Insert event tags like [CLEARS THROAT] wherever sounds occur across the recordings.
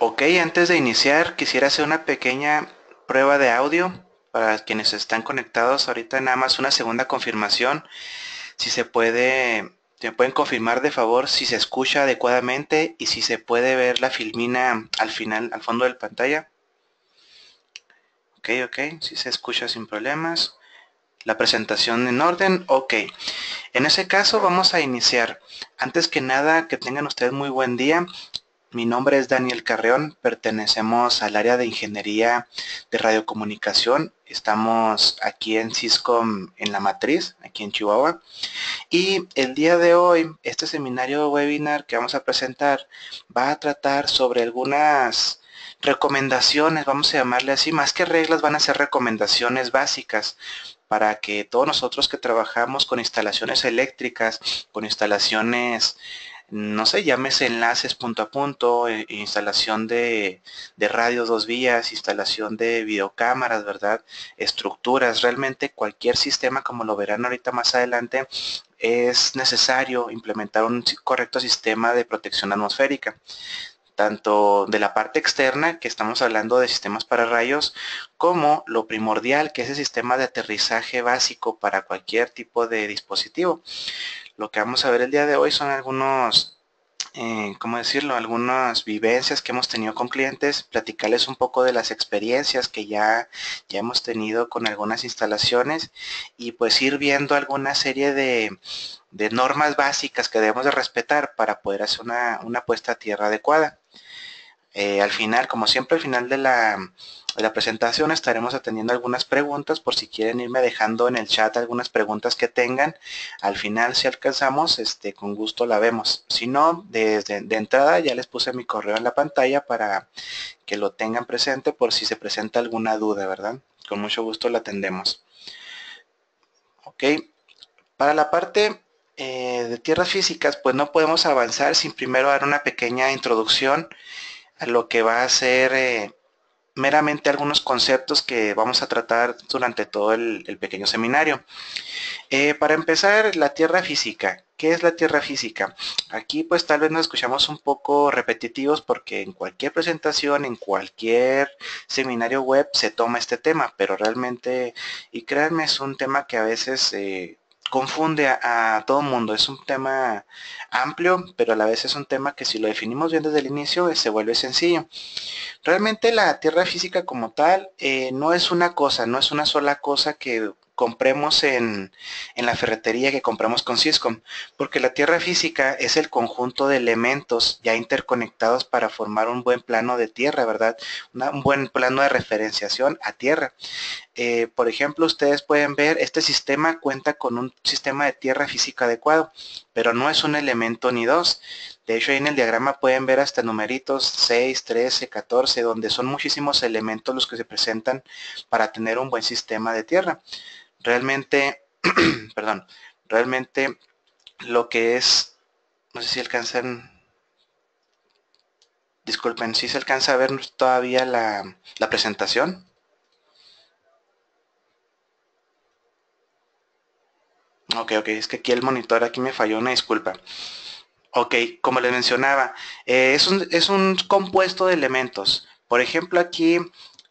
Ok, antes de iniciar quisiera hacer una pequeña prueba de audio para quienes están conectados ahorita nada más una segunda confirmación. Si se puede, si me pueden confirmar de favor si se escucha adecuadamente y si se puede ver la filmina al final, al fondo de la pantalla. Ok, ok, si se escucha sin problemas. La presentación en orden, ok. En ese caso vamos a iniciar. Antes que nada, que tengan ustedes muy buen día. Mi nombre es Daniel Carreón, pertenecemos al área de ingeniería de radiocomunicación. Estamos aquí en Ciscom en la matriz, aquí en Chihuahua. Y el día de hoy, este seminario webinar que vamos a presentar va a tratar sobre algunas recomendaciones, vamos a llamarle así, más que reglas, van a ser recomendaciones básicas para que todos nosotros que trabajamos con instalaciones eléctricas, con instalaciones no sé, llámese enlaces punto a punto, eh, instalación de, de radios dos vías, instalación de videocámaras, ¿verdad? Estructuras, realmente cualquier sistema, como lo verán ahorita más adelante, es necesario implementar un correcto sistema de protección atmosférica tanto de la parte externa, que estamos hablando de sistemas para rayos, como lo primordial, que es el sistema de aterrizaje básico para cualquier tipo de dispositivo. Lo que vamos a ver el día de hoy son algunos, eh, ¿cómo decirlo? Algunas vivencias que hemos tenido con clientes, platicarles un poco de las experiencias que ya, ya hemos tenido con algunas instalaciones y pues ir viendo alguna serie de, de normas básicas que debemos de respetar para poder hacer una, puesta a tierra adecuada. Eh, al final, como siempre, al final de la la presentación estaremos atendiendo algunas preguntas por si quieren irme dejando en el chat algunas preguntas que tengan. Al final, si alcanzamos, este, con gusto la vemos. Si no, desde de entrada ya les puse mi correo en la pantalla para que lo tengan presente por si se presenta alguna duda, ¿verdad? Con mucho gusto la atendemos. Ok. Para la parte eh, de tierras físicas, pues no podemos avanzar sin primero dar una pequeña introducción a lo que va a ser... Eh, meramente algunos conceptos que vamos a tratar durante todo el, pequeño seminario. Eh, para empezar, la tierra física. ¿Qué es la tierra física? Aquí pues tal vez nos escuchamos un poco repetitivos porque en cualquier presentación, en cualquier seminario web se toma este tema, pero realmente, y créanme, es un tema que a veces eh, confunde a, todo mundo. Es un tema amplio, pero a la vez es un tema que si lo definimos bien desde el inicio eh, se vuelve sencillo. Realmente la Tierra física como tal eh, no es una cosa, no es una sola cosa que compremos en, en, la ferretería que compramos con Cisco porque la tierra física es el conjunto de elementos ya interconectados para formar un buen plano de tierra, ¿verdad? un buen plano de referenciación a tierra. Eh, por ejemplo, ustedes pueden ver, este sistema cuenta con un sistema de tierra física adecuado, pero no es un elemento ni dos. De hecho, ahí en el diagrama pueden ver hasta numeritos 6, 13, 14, donde son muchísimos elementos los que se presentan para tener un buen sistema de tierra. Realmente, [CLEARS THROAT] perdón, realmente lo que es, no sé si alcanzan, disculpen, si se alcanza a ver todavía la, presentación. Ok, ok, es que aquí el monitor, aquí me falló, una disculpa. Ok, como les mencionaba, eh, es, un, compuesto de elementos. Por ejemplo, aquí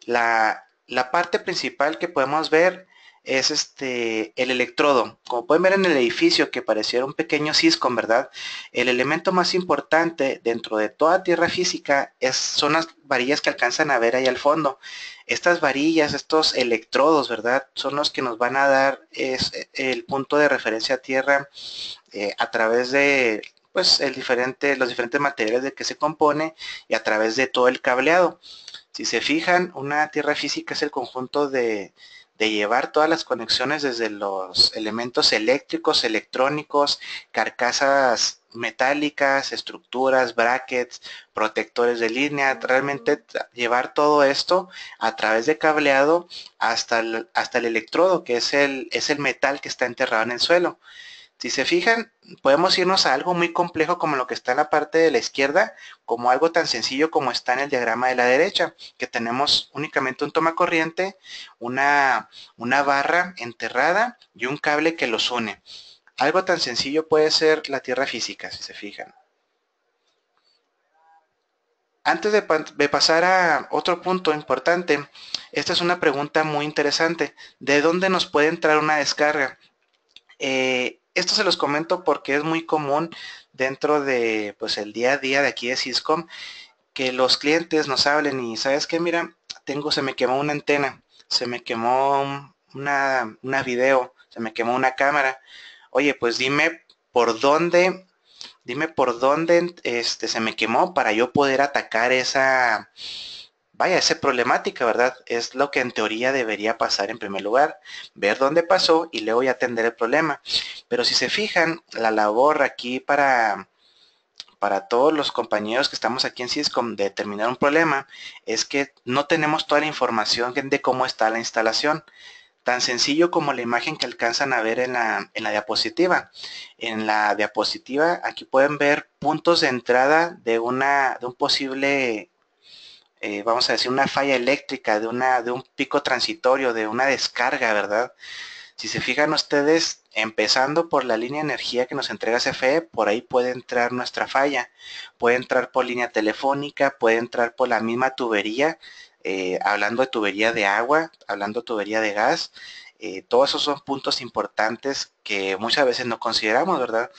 la, la parte principal que podemos ver es este el electrodo. Como pueden ver en el edificio que pareciera un pequeño cisco, ¿verdad? El elemento más importante dentro de toda tierra física es, son las varillas que alcanzan a ver ahí al fondo. Estas varillas, estos electrodos, ¿verdad? Son los que nos van a dar es, el punto de referencia a tierra eh, a través de pues el diferente, los diferentes materiales de que se compone y a través de todo el cableado. Si se fijan, una tierra física es el conjunto de de llevar todas las conexiones desde los elementos eléctricos, electrónicos, carcasas metálicas, estructuras, brackets, protectores de línea, realmente llevar todo esto a través de cableado hasta el, hasta el electrodo, que es el, es el metal que está enterrado en el suelo. Si se fijan, podemos irnos a algo muy complejo como lo que está en la parte de la izquierda, como algo tan sencillo como está en el diagrama de la derecha, que tenemos únicamente un toma corriente, una, una barra enterrada y un cable que los une. Algo tan sencillo puede ser la tierra física, si se fijan. Antes de, pasar a otro punto importante, esta es una pregunta muy interesante. ¿De dónde nos puede entrar una descarga? Eh, esto se los comento porque es muy común dentro de pues el día a día de aquí de Ciscom que los clientes nos hablen y sabes que mira, tengo, se me quemó una antena, se me quemó una, una video, se me quemó una cámara. Oye, pues dime por dónde, dime por dónde este, se me quemó para yo poder atacar esa, vaya esa problemática, ¿verdad? Es lo que en teoría debería pasar en primer lugar, ver dónde pasó y luego ya atender el problema. Pero si se fijan, la labor aquí para, para todos los compañeros que estamos aquí en Cisco de determinar un problema es que no tenemos toda la información de cómo está la instalación. Tan sencillo como la imagen que alcanzan a ver en la, en la diapositiva. En la diapositiva aquí pueden ver puntos de entrada de, una, de un posible eh, vamos a decir, una falla eléctrica, de, una, de un pico transitorio, de una descarga, ¿verdad? Si se fijan ustedes, empezando por la línea de energía que nos entrega CFE, por ahí puede entrar nuestra falla. Puede entrar por línea telefónica, puede entrar por la misma tubería, eh, hablando de tubería de agua, hablando de tubería de gas, eh, todos esos son puntos importantes que muchas veces no consideramos, ¿verdad?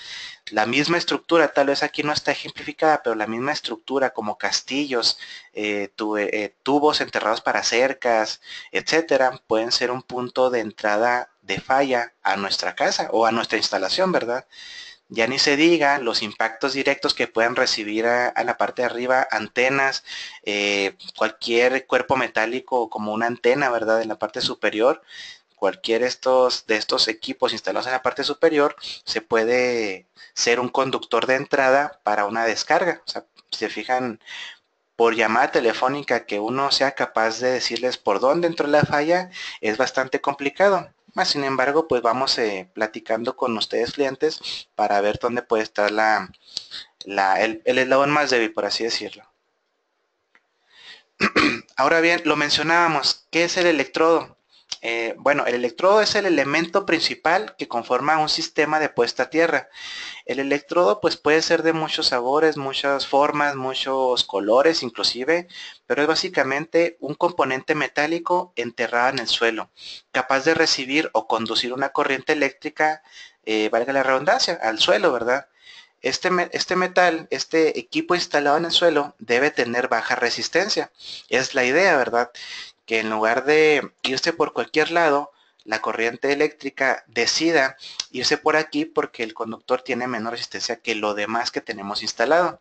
La misma estructura, tal vez aquí no está ejemplificada, pero la misma estructura como castillos, eh, eh, tubos enterrados para cercas, etcétera, pueden ser un punto de entrada de falla a nuestra casa o a nuestra instalación, ¿verdad? Ya ni se diga los impactos directos que puedan recibir a, a la parte de arriba, antenas, cualquier cuerpo metálico como una antena, ¿verdad? En la parte superior, cualquier de estos equipos instalados en la parte superior se puede ser un conductor de entrada para una descarga. O sea, si se fijan, por llamada telefónica que uno sea capaz de decirles por dónde entró la falla es bastante complicado. sin embargo, pues vamos eh, platicando con ustedes clientes para ver dónde puede estar la, el, el, eslabón más débil, por así decirlo. [CLEARS THROAT] Ahora bien, lo mencionábamos, ¿qué es el electrodo? Eh, bueno, el electrodo es el elemento principal que conforma un sistema de puesta a tierra. El electrodo pues puede ser de muchos sabores, muchas formas, muchos colores inclusive, pero es básicamente un componente metálico enterrado en el suelo, capaz de recibir o conducir una corriente eléctrica, eh, valga la redundancia, al suelo, ¿verdad? Este, este, metal, este equipo instalado en el suelo debe tener baja resistencia. Es la idea, ¿verdad? que en lugar de irse por cualquier lado, la corriente eléctrica decida irse por aquí porque el conductor tiene menor resistencia que lo demás que tenemos instalado.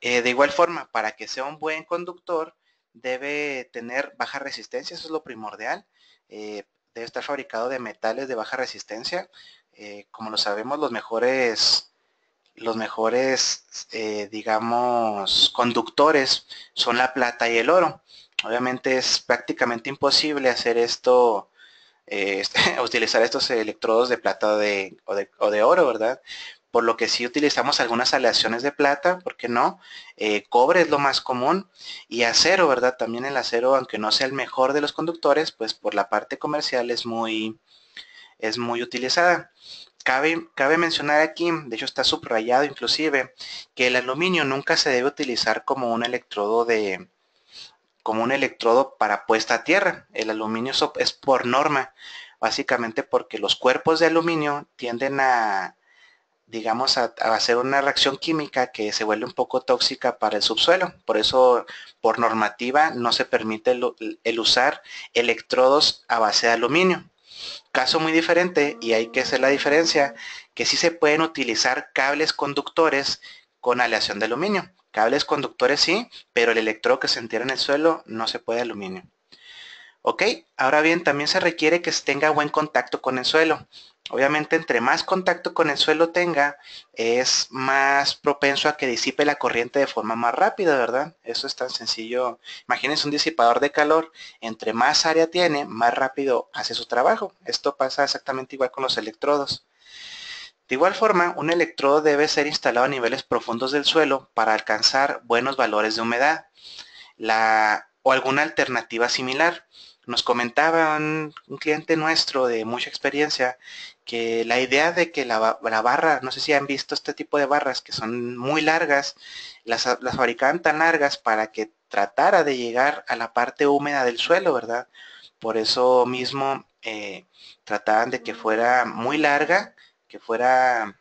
Eh, de igual forma, para que sea un buen conductor, debe tener baja resistencia, eso es lo primordial. Eh, debe estar fabricado de metales de baja resistencia. Eh, como lo sabemos, los mejores, los mejores digamos, conductores son la plata y el oro. Obviamente es prácticamente imposible hacer esto, eh, [LAUGHS] utilizar estos electrodos de plata o, de, oro, ¿verdad? por lo que sí utilizamos algunas aleaciones de plata, ¿por qué no? Eh, cobre es lo más común y acero, ¿verdad? También el acero, aunque no sea el mejor de los conductores, pues por la parte comercial es muy, es muy utilizada. Cabe, cabe mencionar aquí, de hecho está subrayado inclusive, que el aluminio nunca se debe utilizar como un electrodo de, como un electrodo para puesta a tierra. El aluminio es por norma, básicamente porque los cuerpos de aluminio tienden a, digamos, a, hacer una reacción química que se vuelve un poco tóxica para el subsuelo. Por eso, por normativa, no se permite el, el usar electrodos a base de aluminio. Caso muy diferente, y hay que hacer la diferencia, que sí se pueden utilizar cables conductores con aleación de aluminio. Cables conductores sí, pero el electrodo que se entierra en el suelo no se puede aluminio. Ok, ahora bien, también se requiere que tenga buen contacto con el suelo. Obviamente, entre más contacto con el suelo tenga, es más propenso a que disipe la corriente de forma más rápida, ¿verdad? Eso es tan sencillo. Imagínense un disipador de calor. Entre más área tiene, más rápido hace su trabajo. Esto pasa exactamente igual con los electrodos. De igual forma, un electrodo debe ser instalado a niveles profundos del suelo para alcanzar buenos valores de humedad la, o alguna alternativa similar. Nos comentaba un, cliente nuestro de mucha experiencia que la idea de que la, barra, no sé si han visto este tipo de barras que son muy largas, las, fabricaban tan largas para que tratara de llegar a la parte húmeda del suelo, ¿verdad? Por eso mismo eh, trataban de que fuera muy larga que fuera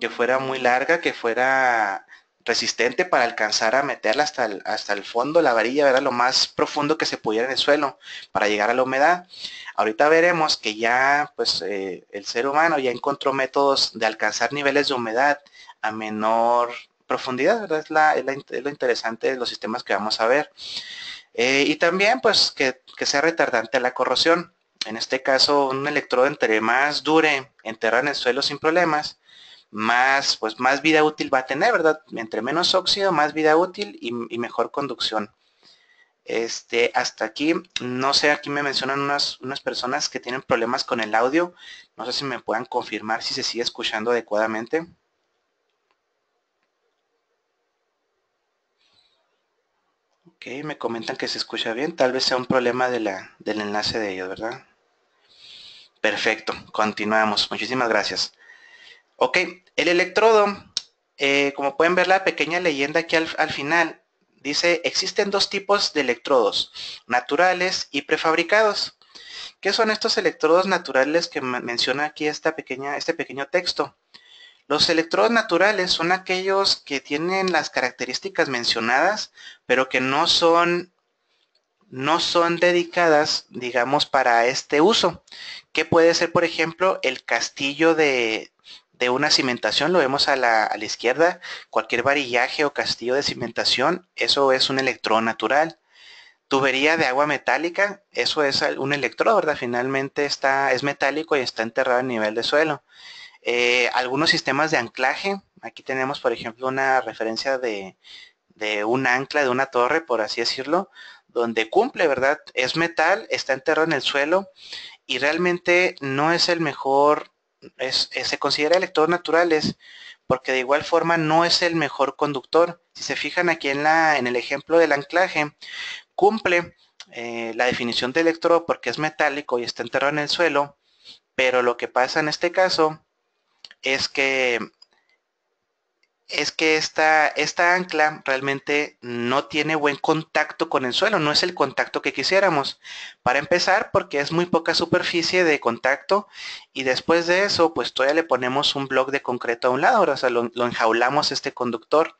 que fuera muy larga, que fuera resistente para alcanzar a meterla hasta el, hasta el fondo, la varilla, ¿verdad? Lo más profundo que se pudiera en el suelo para llegar a la humedad. Ahorita veremos que ya, pues, eh, el ser humano ya encontró métodos de alcanzar niveles de humedad a menor profundidad, Es, lo interesante de los sistemas que vamos a ver. Eh, y también, pues, que, sea retardante la corrosión. En este caso, un electrodo entre más dure enterrar en el suelo sin problemas, más, pues, más vida útil va a tener, ¿verdad? Entre menos óxido, más vida útil y, mejor conducción. Este, hasta aquí, no sé, aquí me mencionan unas, personas que tienen problemas con el audio. No sé si me puedan confirmar si se sigue escuchando adecuadamente. Ok, me comentan que se escucha bien. Tal vez sea un problema de la, del enlace de ellos, ¿verdad? Perfecto, continuamos. Muchísimas gracias. Ok, el electrodo, eh, como pueden ver la pequeña leyenda aquí al, final, dice, existen dos tipos de electrodos, naturales y prefabricados. ¿Qué son estos electrodos naturales que menciona aquí esta pequeña, este pequeño texto? Los electrodos naturales son aquellos que tienen las características mencionadas, pero que no son no son dedicadas, digamos, para este uso, que puede ser, por ejemplo, el castillo de, de una cimentación, lo vemos a la, a la, izquierda, cualquier varillaje o castillo de cimentación, eso es un electrón natural. Tubería de agua metálica, eso es un electrodo, ¿verdad? Finalmente está, es metálico y está enterrado a nivel de suelo. Eh, algunos sistemas de anclaje, aquí tenemos por ejemplo una referencia de, de un ancla de una torre, por así decirlo, donde cumple, ¿verdad? Es metal, está enterrado en el suelo y realmente no es el mejor, eh, se considera electrodos naturales porque de igual forma no es el mejor conductor. Si se fijan aquí en, la, en el ejemplo del anclaje, cumple eh, la definición de electro porque es metálico y está enterrado en el suelo, pero lo que pasa en este caso es que es que esta, esta ancla realmente no tiene buen contacto con el suelo, no es el contacto que quisiéramos. Para empezar, porque es muy poca superficie de contacto y después de eso, pues todavía le ponemos un bloque de concreto a un lado, o sea, lo, lo enjaulamos este conductor.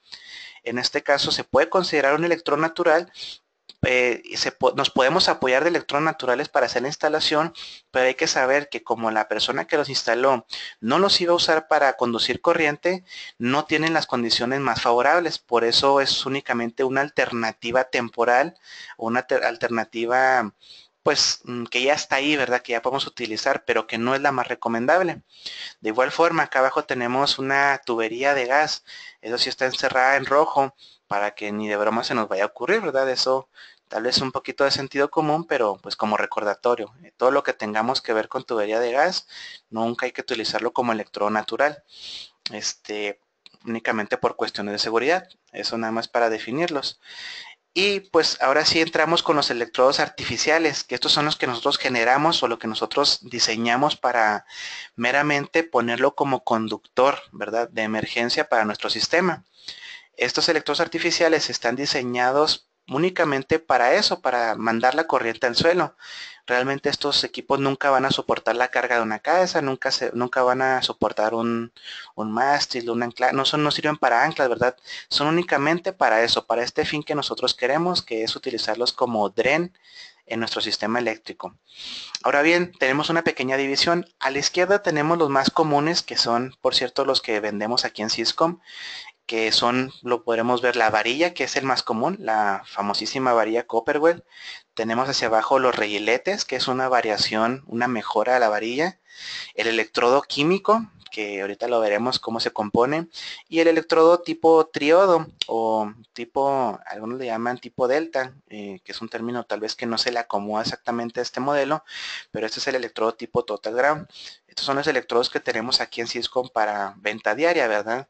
En este caso se puede considerar un electrón natural, eh, nos podemos apoyar de electrones naturales para hacer la instalación, pero hay que saber que como la persona que los instaló no los iba a usar para conducir corriente, no tienen las condiciones más favorables. Por eso es únicamente una alternativa temporal una alternativa pues mm, que ya está ahí, ¿verdad? Que ya podemos utilizar, pero que no es la más recomendable. De igual forma, acá abajo tenemos una tubería de gas. Eso sí está encerrada en rojo para que ni de broma se nos vaya a ocurrir, ¿verdad? Eso Tal vez un poquito de sentido común, pero pues como recordatorio, eh, todo lo que tengamos que ver con tubería de gas, nunca hay que utilizarlo como electrodo natural. Este, únicamente por cuestiones de seguridad. Eso nada más para definirlos. Y pues ahora sí entramos con los electrodos artificiales, que estos son los que nosotros generamos o lo que nosotros diseñamos para meramente ponerlo como conductor, ¿verdad? De emergencia para nuestro sistema. Estos electrodos artificiales están diseñados únicamente para eso, para mandar la corriente al suelo. Realmente estos equipos nunca van a soportar la carga de una casa, nunca, se, nunca van a soportar un, un mástil, un ancla, no, son, no sirven para anclas, ¿verdad? Son únicamente para eso, para este fin que nosotros queremos, que es utilizarlos como dren en nuestro sistema eléctrico. Ahora bien, tenemos una pequeña división. A la izquierda tenemos los más comunes, que son, por cierto, los que vendemos aquí en Ciscom que son, lo podremos ver, la varilla, que es el más común, la famosísima varilla Copperwell. Tenemos hacia abajo los reguiletes, que es una variación, una mejora a la varilla. El electrodo químico, que ahorita lo veremos cómo se compone. Y el electrodo tipo triodo, o tipo, algunos le llaman tipo delta, eh, que es un término tal vez que no se le acomoda exactamente a este modelo, pero este es el electrodo tipo total ground. Estos son los electrodos que tenemos aquí en Cisco para venta diaria, ¿verdad?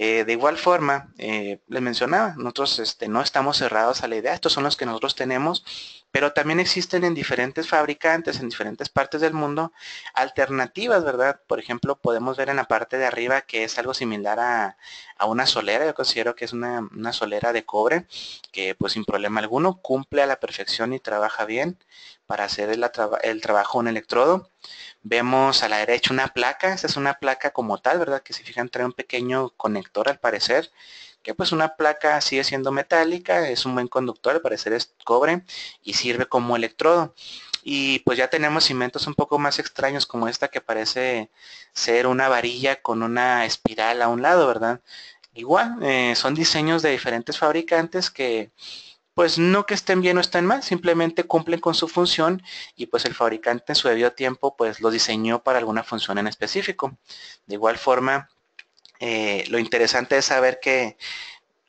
Eh, de igual forma, eh, les mencionaba, nosotros este, no estamos cerrados a la idea, estos son los que nosotros tenemos, pero también existen en diferentes fabricantes, en diferentes partes del mundo, alternativas, ¿verdad? Por ejemplo, podemos ver en la parte de arriba que es algo similar a, una solera, yo considero que es una, solera de cobre, que pues sin problema alguno cumple a la perfección y trabaja bien para hacer el, trabajo en electrodo. Vemos a la derecha una placa, esa es una placa como tal, ¿verdad? Que si fijan trae un pequeño conector al parecer pues una placa sigue siendo metálica, es un buen conductor, al parecer es cobre y sirve como electrodo. Y pues ya tenemos cimientos un poco más extraños como esta que parece ser una varilla con una espiral a un lado, ¿verdad? Igual, eh, son diseños de diferentes fabricantes que pues no que estén bien o estén mal, simplemente cumplen con su función y pues el fabricante en su debido tiempo pues los diseñó para alguna función en específico. De igual forma, eh, lo interesante es saber que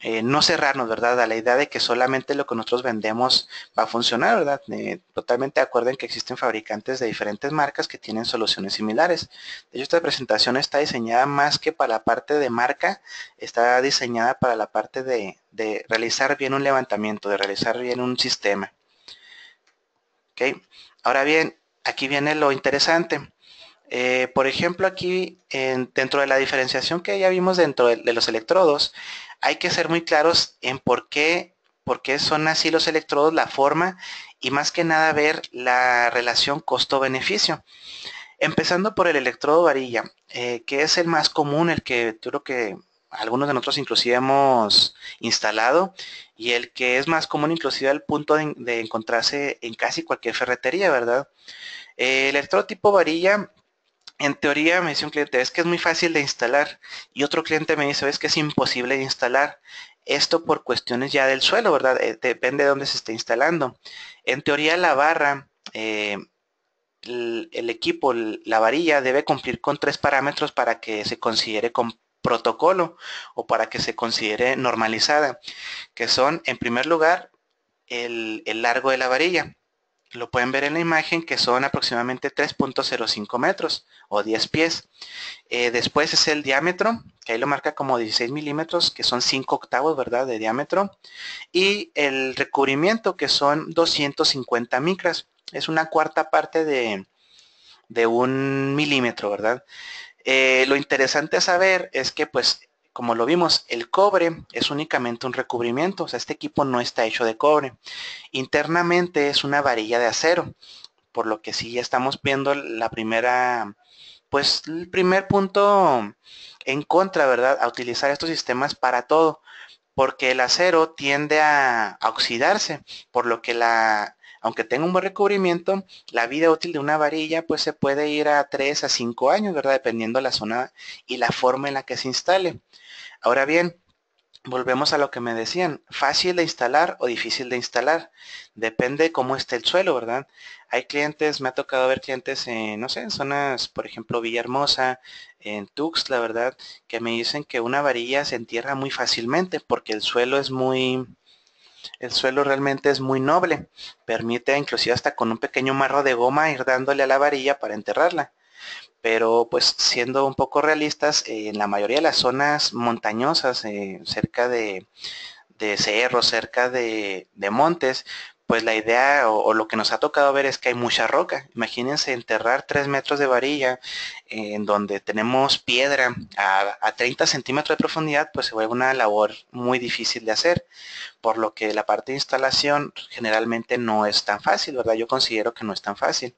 eh, no cerrarnos, ¿verdad? A la idea de que solamente lo que nosotros vendemos va a funcionar, ¿verdad? Eh, totalmente acuerden que existen fabricantes de diferentes marcas que tienen soluciones similares. De hecho, esta presentación está diseñada más que para la parte de marca, está diseñada para la parte de, de realizar bien un levantamiento, de realizar bien un sistema. Ahora bien, aquí viene lo interesante. Eh, por ejemplo, aquí dentro de la diferenciación que ya vimos dentro de, los electrodos, hay que ser muy claros en por qué, son así los electrodos, la forma y más que nada ver la relación costo-beneficio. Empezando por el electrodo varilla, eh, que es el más común, el que yo creo que algunos de nosotros inclusive hemos instalado y el que es más común inclusive al punto de, encontrarse en casi cualquier ferretería, ¿verdad? Eh, el electrodo tipo varilla en teoría me dice un cliente, es que es muy fácil de instalar. Y otro cliente me dice, es que es imposible de instalar. Esto por cuestiones ya del suelo, ¿verdad? Eh, depende de dónde se esté instalando. En teoría la barra, eh, el, equipo, la varilla debe cumplir con tres parámetros para que se considere con protocolo o para que se considere normalizada, que son en primer lugar el, el largo de la varilla lo pueden ver en la imagen, que son aproximadamente 3.05 metros o 10 pies. Eh, después es el diámetro, que ahí lo marca como 16 milímetros, que son 5 octavos, ¿verdad?, de diámetro. Y el recubrimiento, que son 250 micras. Es una cuarta parte de, un milímetro, ¿verdad? Eh, lo interesante a saber es que pues como lo vimos, el cobre es únicamente un recubrimiento, o sea, este equipo no está hecho de cobre. Internamente es una varilla de acero, por lo que sí ya estamos viendo la primera, pues el primer punto en contra, ¿verdad? A utilizar estos sistemas para todo, porque el acero tiende a, a oxidarse, por lo que la, aunque tenga un buen recubrimiento, la vida útil de una varilla pues se puede ir a 3 a 5 años, ¿verdad? Dependiendo la zona y la forma en la que se instale. Ahora bien, volvemos a lo que me decían, fácil de instalar o difícil de instalar, depende cómo esté el suelo, ¿verdad? Hay clientes, me ha tocado ver clientes en, no sé, en zonas, por ejemplo, Villahermosa, en Tux, la verdad, que me dicen que una varilla se entierra muy fácilmente porque el suelo es muy, el suelo realmente es muy noble. Permite inclusive hasta con un pequeño marro de goma ir dándole a la varilla para enterrarla. Pero pues siendo un poco realistas, eh, en la mayoría de las zonas montañosas, eh, cerca de, de cerros, cerca de montes, pues la idea o, lo que nos ha tocado ver es que hay mucha roca. Imagínense enterrar 3 metros de varilla en donde tenemos piedra a, 30 centímetros de profundidad, pues se vuelve una labor muy difícil de hacer, por lo que la parte de instalación generalmente no es tan fácil, ¿verdad? Yo considero que no es tan fácil.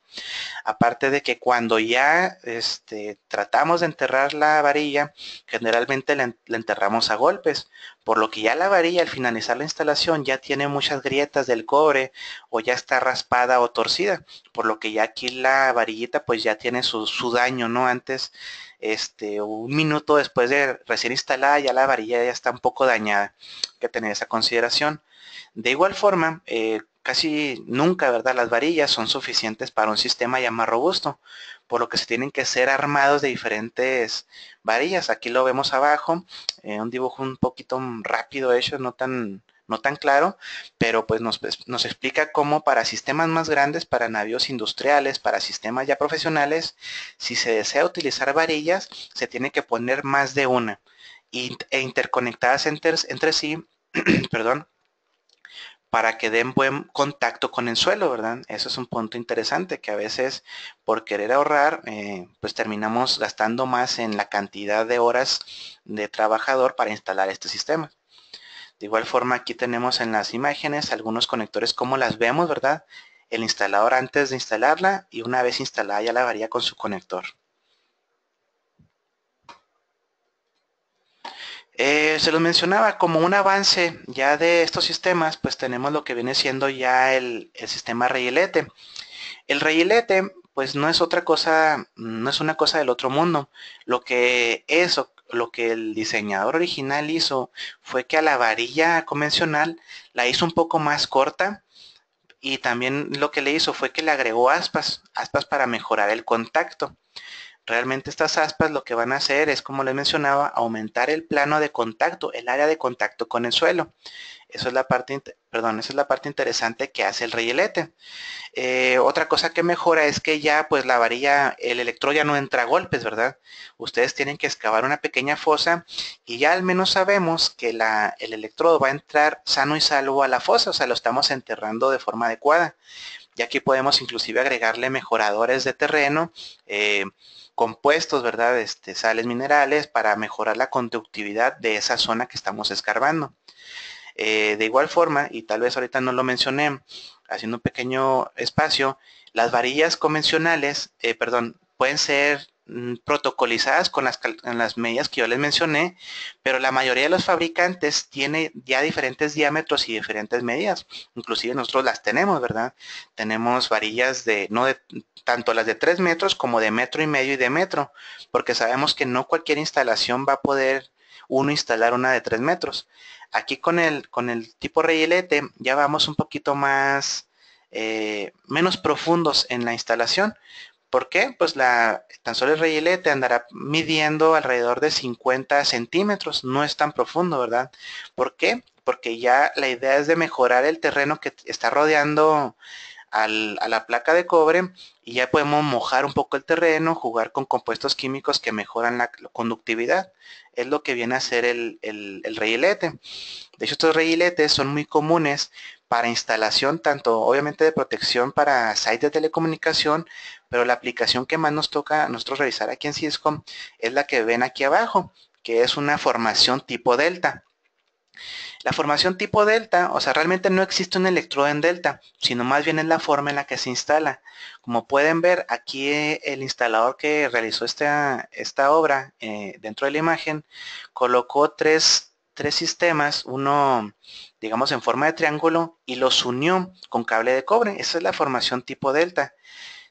Aparte de que cuando ya este, tratamos de enterrar la varilla, generalmente la enterramos a golpes, por lo que ya la varilla al finalizar la instalación ya tiene muchas grietas del cobre o ya está raspada o torcida, por lo que ya aquí la varillita pues ya tiene su, daño, ¿no? Antes, este, un minuto después de recién instalada ya la varilla ya está un poco dañada, Hay que tener esa consideración. De igual forma, eh, casi nunca, ¿verdad? Las varillas son suficientes para un sistema ya más robusto, por lo que se tienen que ser armados de diferentes varillas. Aquí lo vemos abajo, eh, un dibujo un poquito rápido hecho, no tan, no tan claro, pero pues nos, explica cómo para sistemas más grandes, para navíos industriales, para sistemas ya profesionales, si se desea utilizar varillas, se tiene que poner más de una e interconectadas entre, entre sí, [CLEARS THROAT] perdón, para que den buen contacto con el suelo, ¿verdad? Eso es un punto interesante que a veces por querer ahorrar, eh, pues terminamos gastando más en la cantidad de horas de trabajador para instalar este sistema. De igual forma aquí tenemos en las imágenes algunos conectores como las vemos, ¿verdad? El instalador antes de instalarla y una vez instalada ya la varía con su conector. Eh, se los mencionaba como un avance ya de estos sistemas, pues tenemos lo que viene siendo ya el, sistema reilete. El reilete, pues no es otra cosa, no es una cosa del otro mundo. Lo que eso, lo que el diseñador original hizo fue que a la varilla convencional la hizo un poco más corta y también lo que le hizo fue que le agregó aspas, aspas para mejorar el contacto. Realmente estas aspas lo que van a hacer es, como les mencionaba, aumentar el plano de contacto, el área de contacto con el suelo. Eso es la parte, perdón, esa es la parte interesante que hace el reyelete. Eh, otra cosa que mejora es que ya pues la varilla, el electro ya no entra a golpes, ¿verdad? Ustedes tienen que excavar una pequeña fosa y ya al menos sabemos que el electrodo va a entrar sano y salvo a la fosa, o sea, lo estamos enterrando de forma adecuada y aquí podemos inclusive agregarle mejoradores de terreno, eh, compuestos, ¿verdad? Este, sales minerales para mejorar la conductividad de esa zona que estamos escarbando. Eh, de igual forma, y tal vez ahorita no lo mencioné, haciendo un pequeño espacio, las varillas convencionales, eh, perdón, pueden ser Mm, protocolizadas con las, con las, medidas que yo les mencioné, pero la mayoría de los fabricantes tiene ya diferentes diámetros y diferentes medidas. Inclusive nosotros las tenemos, ¿verdad? Tenemos varillas de, no de, tanto las de 3 metros como de metro y medio y de metro, porque sabemos que no cualquier instalación va a poder uno instalar una de 3 metros. Aquí con el, con el tipo reguilete ya vamos un poquito más, eh, menos profundos en la instalación, ¿Por qué? Pues la, tan solo el reyelete andará midiendo alrededor de 50 centímetros, no es tan profundo, ¿verdad? ¿Por qué? Porque ya la idea es de mejorar el terreno que está rodeando a la placa de cobre y ya podemos mojar un poco el terreno, jugar con compuestos químicos que mejoran la conductividad. Es lo que viene a hacer el, el, De hecho, estos reyiletes son muy comunes para instalación, tanto obviamente de protección para sites de telecomunicación, pero la aplicación que más nos toca a nosotros revisar aquí en Cisco es la que ven aquí abajo, que es una formación tipo delta. La formación tipo delta, o sea, realmente no existe un electrodo en delta, sino más bien es la forma en la que se instala. Como pueden ver, aquí eh, el instalador que realizó esta, esta obra eh, dentro de la imagen colocó tres, tres sistemas, uno digamos en forma de triángulo y los unió con cable de cobre. Esa es la formación tipo delta.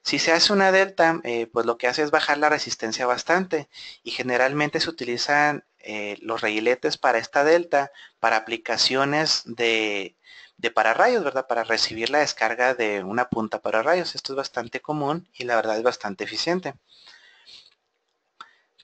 Si se hace una delta, eh, pues lo que hace es bajar la resistencia bastante y generalmente se utilizan eh, los reguiletes para esta delta para aplicaciones de, de pararrayos, ¿verdad? Para recibir la descarga de una punta para rayos. Esto es bastante común y la verdad es bastante eficiente.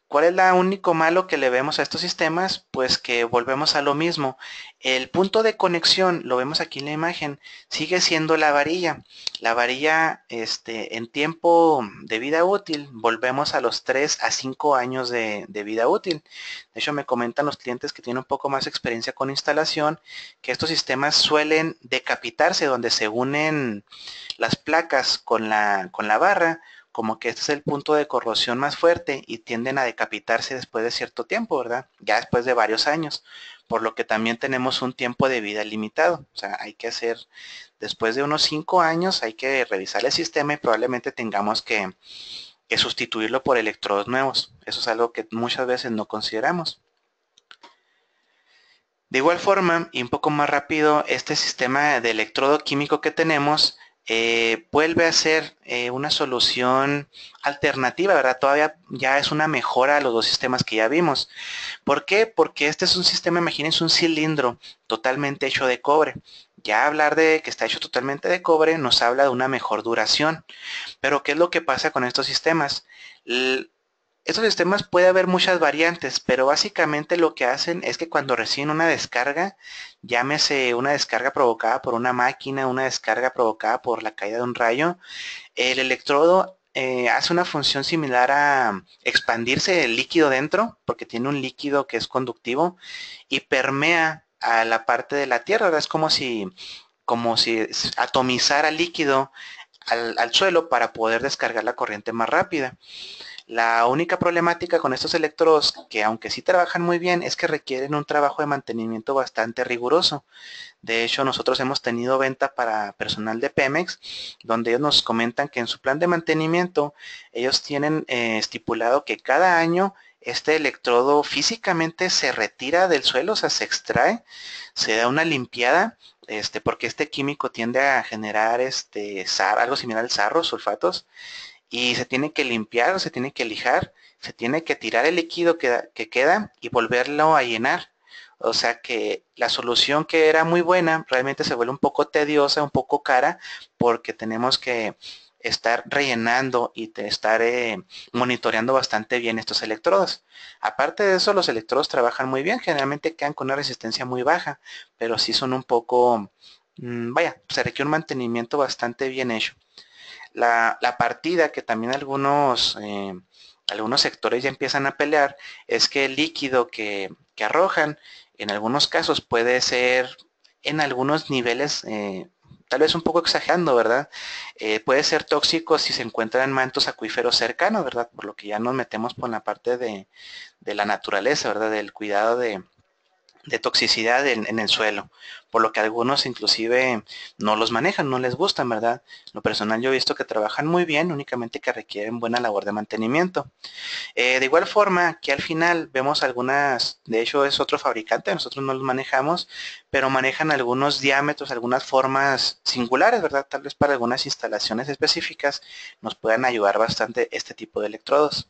¿Cuál es la único malo que le vemos a estos sistemas? Pues que volvemos a lo mismo. El punto de conexión, lo vemos aquí en la imagen, sigue siendo la varilla. La varilla este, en tiempo de vida útil, volvemos a los 3 a 5 años de, vida útil. De hecho, me comentan los clientes que tienen un poco más experiencia con instalación, que estos sistemas suelen decapitarse donde se unen las placas con la, con la barra como que este es el punto de corrosión más fuerte y tienden a decapitarse después de cierto tiempo, ¿verdad? Ya después de varios años, por lo que también tenemos un tiempo de vida limitado. O sea, hay que hacer, después de unos cinco años, hay que revisar el sistema y probablemente tengamos que, que sustituirlo por electrodos nuevos. Eso es algo que muchas veces no consideramos. De igual forma, y un poco más rápido, este sistema de electrodo químico que tenemos eh, vuelve a ser eh, una solución alternativa, ¿verdad? Todavía ya es una mejora a los dos sistemas que ya vimos. ¿Por qué? Porque este es un sistema, imagínense un cilindro totalmente hecho de cobre. Ya hablar de que está hecho totalmente de cobre nos habla de una mejor duración. Pero ¿qué es lo que pasa con estos sistemas? Estos sistemas puede haber muchas variantes, pero básicamente lo que hacen es que cuando reciben una descarga, llámese una descarga provocada por una máquina, una descarga provocada por la caída de un rayo, el electrodo eh, hace una función similar a mm, expandirse el líquido dentro, porque tiene un líquido que es conductivo, y permea a la parte de la Tierra. Es como si, como si atomizara líquido al, al suelo para poder descargar la corriente más rápida. La única problemática con estos electrodos, que aunque sí trabajan muy bien, es que requieren un trabajo de mantenimiento bastante riguroso. De hecho, nosotros hemos tenido venta para personal de Pemex, donde ellos nos comentan que en su plan de mantenimiento, ellos tienen eh, estipulado que cada año este electrodo físicamente se retira del suelo, o sea, se extrae, se da una limpiada este, porque este químico tiende a generar este, algo similar al sarro, sulfatos, y se tiene que limpiar, se tiene que lijar, se tiene que tirar el líquido que, queda y volverlo a llenar. O sea que la solución que era muy buena realmente se vuelve un poco tediosa, un poco cara, porque tenemos que estar rellenando y estar eh, monitoreando bastante bien estos electrodos. Aparte de eso, los electrodos trabajan muy bien, generalmente quedan con una resistencia muy baja, pero sí son un poco, mm, vaya, se requiere un mantenimiento bastante bien hecho. La, partida que también algunos, eh, algunos sectores ya empiezan a pelear es que el líquido que, arrojan en algunos casos puede ser en algunos niveles, eh, tal vez un poco exagerando, ¿verdad? Eh, puede ser tóxico si se encuentran en mantos acuíferos cercanos, ¿verdad? Por lo que ya nos metemos por la parte de, de la naturaleza, ¿verdad? Del cuidado de, de toxicidad en, el suelo, por lo que algunos inclusive no los manejan, no les gustan, ¿verdad? Lo personal yo he visto que trabajan muy bien, únicamente que requieren buena labor de mantenimiento. Eh, de igual forma, que al final vemos algunas, de hecho es otro fabricante, nosotros no los manejamos, pero manejan algunos diámetros, algunas formas singulares, ¿verdad? Tal vez para algunas instalaciones específicas nos puedan ayudar bastante este tipo de electrodos.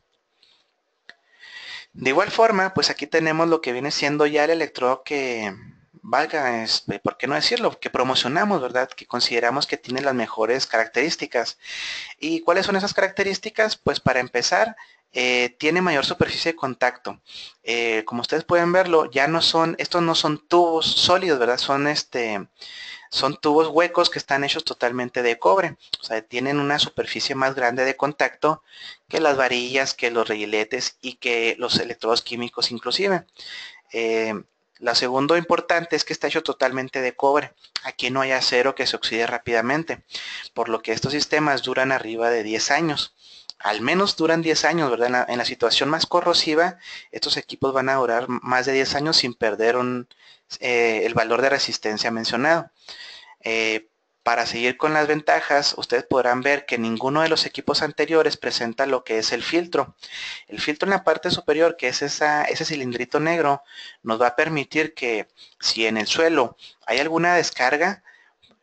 De igual forma, pues aquí tenemos lo que viene siendo ya el electrodo que, valga, este, ¿por qué no decirlo? Que promocionamos, ¿verdad? Que consideramos que tiene las mejores características. ¿Y cuáles son esas características? Pues para empezar, eh, tiene mayor superficie de contacto. Eh, como ustedes pueden verlo, ya no son, estos no son tubos sólidos, ¿verdad? Son este son tubos huecos que están hechos totalmente de cobre, o sea, tienen una superficie más grande de contacto que las varillas, que los reiletes y que los electrodos químicos inclusive. Eh, la segundo importante es que está hecho totalmente de cobre. Aquí no hay acero que se oxide rápidamente, por lo que estos sistemas duran arriba de 10 años. Al menos duran 10 años, ¿verdad? en la situación más corrosiva, estos equipos van a durar más de 10 años sin perder un, eh, el valor de resistencia mencionado. Eh, para seguir con las ventajas, ustedes podrán ver que ninguno de los equipos anteriores presenta lo que es el filtro. El filtro en la parte superior, que es ese cilindrito negro, nos va a permitir que si en el suelo hay alguna descarga,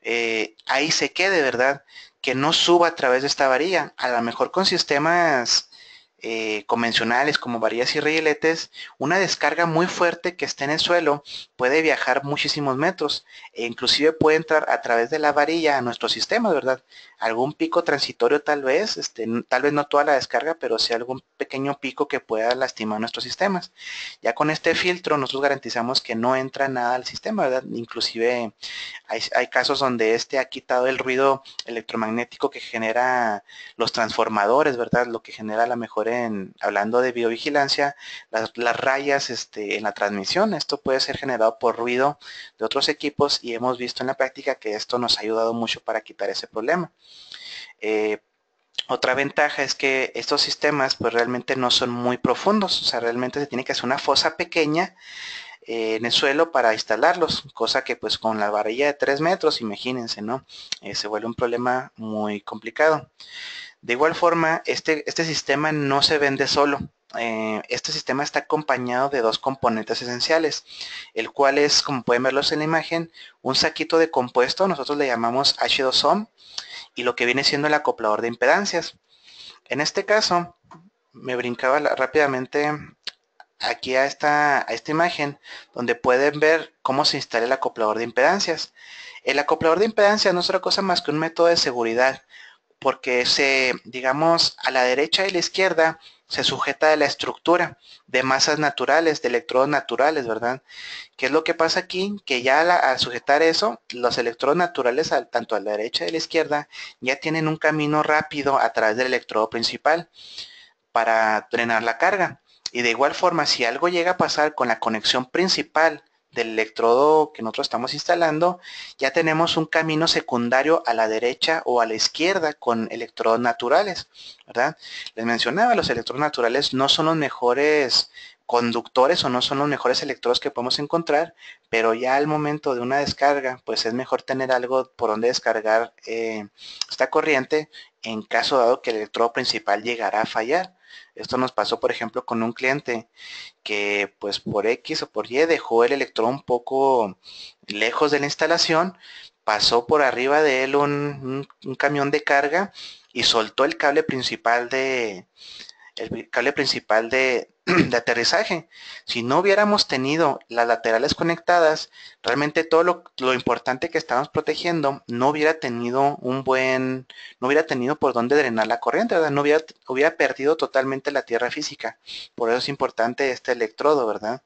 eh, ahí se quede, ¿verdad? Que no suba a través de esta varilla. A lo mejor con sistemas eh, convencionales como varillas y riletes, una descarga muy fuerte que está en el suelo puede viajar muchísimos metros e inclusive puede entrar a través de la varilla a nuestro sistema, ¿verdad? algún pico transitorio tal vez, este, tal vez no toda la descarga, pero sí algún pequeño pico que pueda lastimar nuestros sistemas. Ya con este filtro nosotros garantizamos que no entra nada al sistema, ¿verdad? Inclusive hay, hay casos donde este ha quitado el ruido electromagnético que genera los transformadores, ¿verdad? Lo que genera a lo mejor en, hablando de biovigilancia las, las rayas este, en la transmisión. Esto puede ser generado por ruido de otros equipos y hemos visto en la práctica que esto nos ha ayudado mucho para quitar ese problema. Eh, otra ventaja es que estos sistemas pues realmente no son muy profundos, o sea, realmente se tiene que hacer una fosa pequeña eh, en el suelo para instalarlos, cosa que pues con la varilla de 3 metros, imagínense, ¿no? Eh, se vuelve un problema muy complicado. De igual forma, este, este sistema no se vende solo. este sistema está acompañado de dos componentes esenciales, el cual es, como pueden verlos en la imagen, un saquito de compuesto, nosotros le llamamos H2SOM, y lo que viene siendo el acoplador de impedancias. En este caso, me brincaba rápidamente aquí a esta, imagen donde pueden ver cómo se instala el acoplador de impedancias. El acoplador de impedancias no es otra cosa más que un método de seguridad porque se, digamos, a la derecha y la izquierda se sujeta a la estructura de masas naturales, de electrodos naturales, ¿verdad? ¿Qué es lo que pasa aquí? Que ya al sujetar eso, los electrodos naturales, tanto a la derecha y a la izquierda, ya tienen un camino rápido a través del electrodo principal para drenar la carga. Y de igual forma, si algo llega a pasar con la conexión principal del electrodo que nosotros estamos instalando, ya tenemos un camino secundario a la derecha o a la izquierda con electrodos naturales, ¿verdad? Les mencionaba, los electrodos naturales no son los mejores conductores o no son los mejores electrodos que podemos encontrar, pero ya al momento de una descarga, pues es mejor tener algo por donde descargar eh, esta corriente en caso dado que el electrodo principal llegará a fallar. Esto nos pasó, por ejemplo, con un cliente que pues por X o por Y dejó el electrón un poco lejos de la instalación, pasó por arriba de él un, un, un camión de carga y soltó el cable principal de, el cable principal [CLEARS THROAT] de, aterrizaje. Si no hubiéramos tenido las laterales conectadas, realmente todo lo, importante que estábamos protegiendo no hubiera tenido un buen, no hubiera tenido por dónde drenar la corriente, ¿verdad? No hubiera, hubiera perdido totalmente la tierra física. Por eso es importante este electrodo, ¿verdad?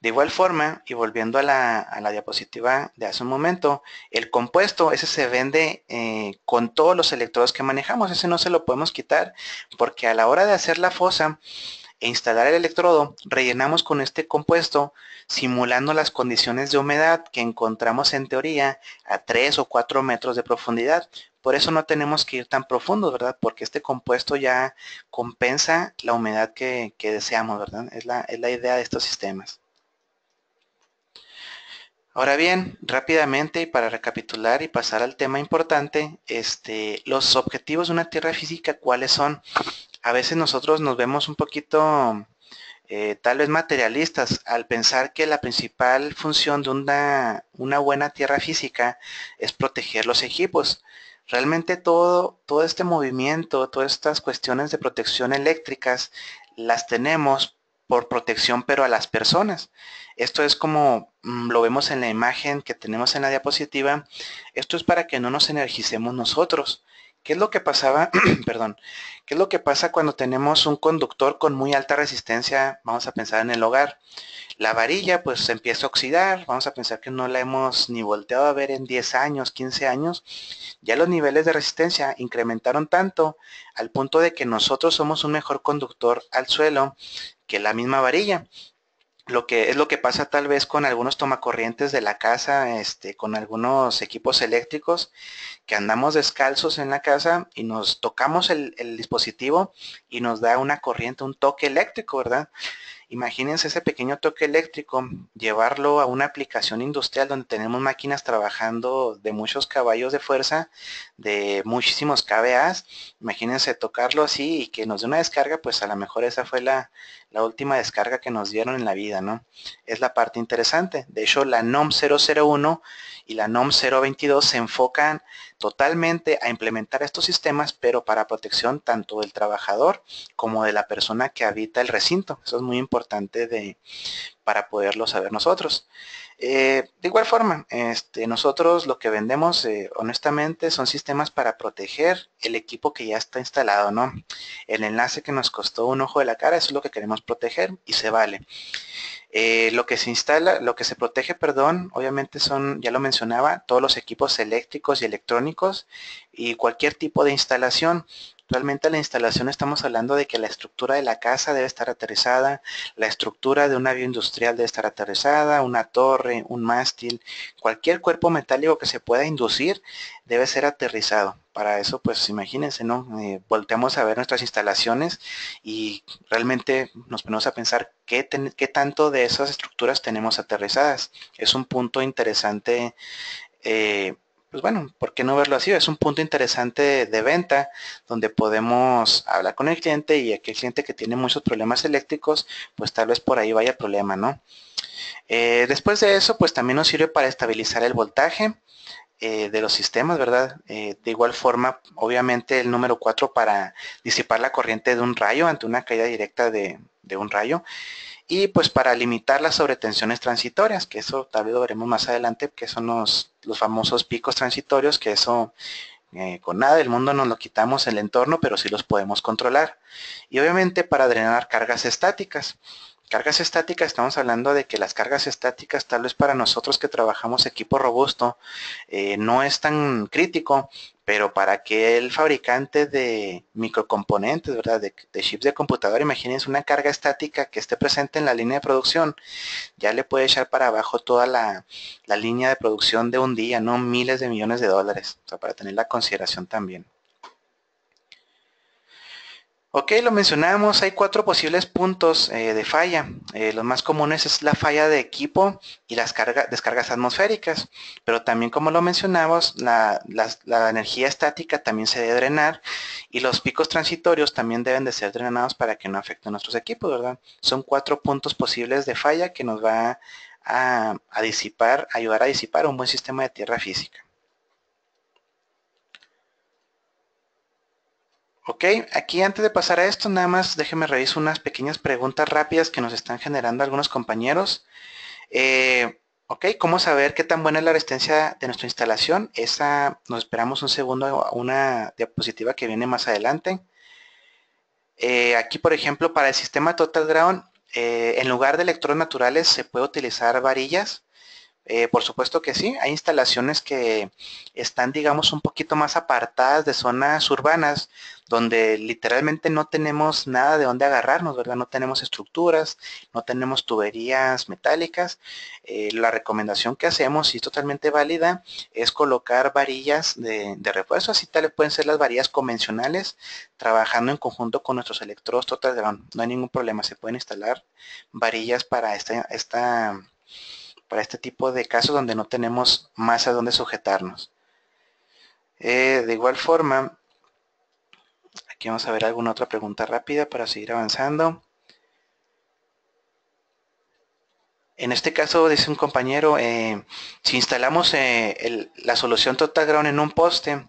De igual forma, y volviendo a la, diapositiva de hace un momento, el compuesto, ese se vende eh, con todos los electrodos que manejamos, ese no se lo podemos quitar, porque a la hora de hacer la fosa e instalar el electrodo, rellenamos con este compuesto simulando las condiciones de humedad que encontramos en teoría a 3 o 4 metros de profundidad. Por eso no tenemos que ir tan profundos, ¿verdad? Porque este compuesto ya compensa la humedad que, deseamos, ¿verdad? es la idea de estos sistemas. Ahora bien, rápidamente y para recapitular y pasar al tema importante, este, los objetivos de una tierra física, ¿cuáles son? A veces nosotros nos vemos un poquito eh, tal vez materialistas al pensar que la principal función de una, una buena tierra física es proteger los equipos realmente todo, todo este movimiento, todas estas cuestiones de protección eléctricas, las tenemos por protección, pero a las personas. Esto es como mm, lo vemos en la imagen que tenemos en la diapositiva. Esto es para que no nos energicemos nosotros. ¿Qué es lo que pasaba? [CLEARS THROAT] perdón. ¿Qué es lo que pasa cuando tenemos un conductor con muy alta resistencia? Vamos a pensar en el hogar. La varilla pues empieza a oxidar. Vamos a pensar que no la hemos ni volteado a ver en 10 años, 15 años. Ya los niveles de resistencia incrementaron tanto al punto de que nosotros somos un mejor conductor al suelo que la misma varilla. Lo que es lo que pasa tal vez con algunos tomacorrientes de la casa, este, con algunos equipos eléctricos, que andamos descalzos en la casa y nos tocamos el, el dispositivo y nos da una corriente, un toque eléctrico, ¿verdad? Imagínense ese pequeño toque eléctrico, llevarlo a una aplicación industrial donde tenemos máquinas trabajando de muchos caballos de fuerza, de muchísimos KBAs. Imagínense tocarlo así y que nos dé una descarga, pues a lo mejor esa fue la, la última descarga que nos dieron en la vida, ¿no? Es la parte interesante. De hecho, la NOM 001 y la NOM 022 se enfocan totalmente a implementar estos sistemas, pero para protección tanto del trabajador como de la persona que habita el recinto. Eso es muy importante de, para poderlo saber nosotros. Eh, de igual forma, este, nosotros lo que vendemos eh, honestamente son sistemas para proteger el equipo que ya está instalado, ¿no? El enlace que nos costó un ojo de la cara, es lo que queremos proteger y se vale. Eh, lo que se instala, lo que se protege, perdón, obviamente son, ya lo mencionaba, todos los equipos eléctricos y electrónicos y cualquier tipo de instalación. Realmente la instalación estamos hablando de que la estructura de la casa debe estar aterrizada, la estructura de un avión industrial debe estar aterrizada, una torre, un mástil, cualquier cuerpo metálico que se pueda inducir debe ser aterrizado. Para eso, pues imagínense, ¿no? Eh, volteamos a ver nuestras instalaciones y realmente nos ponemos a pensar qué, tanto de esas estructuras tenemos aterrizadas. Es un punto interesante eh, pues bueno, ¿por qué no verlo así? Es un punto interesante de, venta donde podemos hablar con el cliente y aquel cliente que tiene muchos problemas eléctricos, pues tal vez por ahí vaya el problema, ¿no? Eh, después de eso, pues también nos sirve para estabilizar el voltaje eh, de los sistemas, ¿verdad? Eh, de igual forma, obviamente el número 4 para disipar la corriente de un rayo ante una caída directa de un rayo y pues para limitar las sobretensiones transitorias, que eso tal vez lo veremos más adelante, que son los, famosos picos transitorios, que eso eh, con nada del mundo nos lo quitamos el entorno, pero sí los podemos controlar. Y obviamente para drenar cargas estáticas. Cargas estáticas, estamos hablando de que las cargas estáticas, tal vez para nosotros que trabajamos equipo robusto, eh, no es tan crítico, pero para que el fabricante de microcomponentes, ¿verdad? De, chips de computadora, imagínense una carga estática que esté presente en la línea de producción, ya le puede echar para abajo toda la, línea de producción de un día, no miles de millones de dólares, para tener la consideración también. Ok, lo mencionamos, hay cuatro posibles puntos eh, de falla. Eh, los más comunes es la falla de equipo y las descargas atmosféricas, pero también como lo mencionamos, la, energía estática también se debe drenar y los picos transitorios también deben de ser drenados para que no afecten a nuestros equipos, ¿verdad? Son cuatro puntos posibles de falla que nos va a, a disipar, ayudar a disipar un buen sistema de tierra física. Ok, aquí antes de pasar a esto, nada más déjeme revisar unas pequeñas preguntas rápidas que nos están generando algunos compañeros. Eh, ok, ¿cómo saber qué tan buena es la resistencia de nuestra instalación? Esa nos esperamos un segundo a una diapositiva que viene más adelante. Eh, aquí, por ejemplo, para el sistema Total Ground, eh, en lugar de electrodos naturales se puede utilizar varillas. por supuesto que sí, hay instalaciones que están, digamos, un poquito más apartadas de zonas urbanas, donde literalmente no tenemos nada de donde agarrarnos, ¿verdad? No tenemos estructuras, no tenemos tuberías metálicas. Eh, la recomendación que hacemos, y es totalmente válida, es colocar varillas de, refuerzo, así tales pueden ser las varillas convencionales, trabajando en conjunto con nuestros electrodos total No hay ningún problema, se pueden instalar varillas este, para este tipo de casos donde no tenemos más a dónde sujetarnos. Eh, de igual forma, Aquí vamos a ver alguna otra pregunta rápida para seguir avanzando. En este caso, dice un compañero, eh, si instalamos eh, la solución total ground en un poste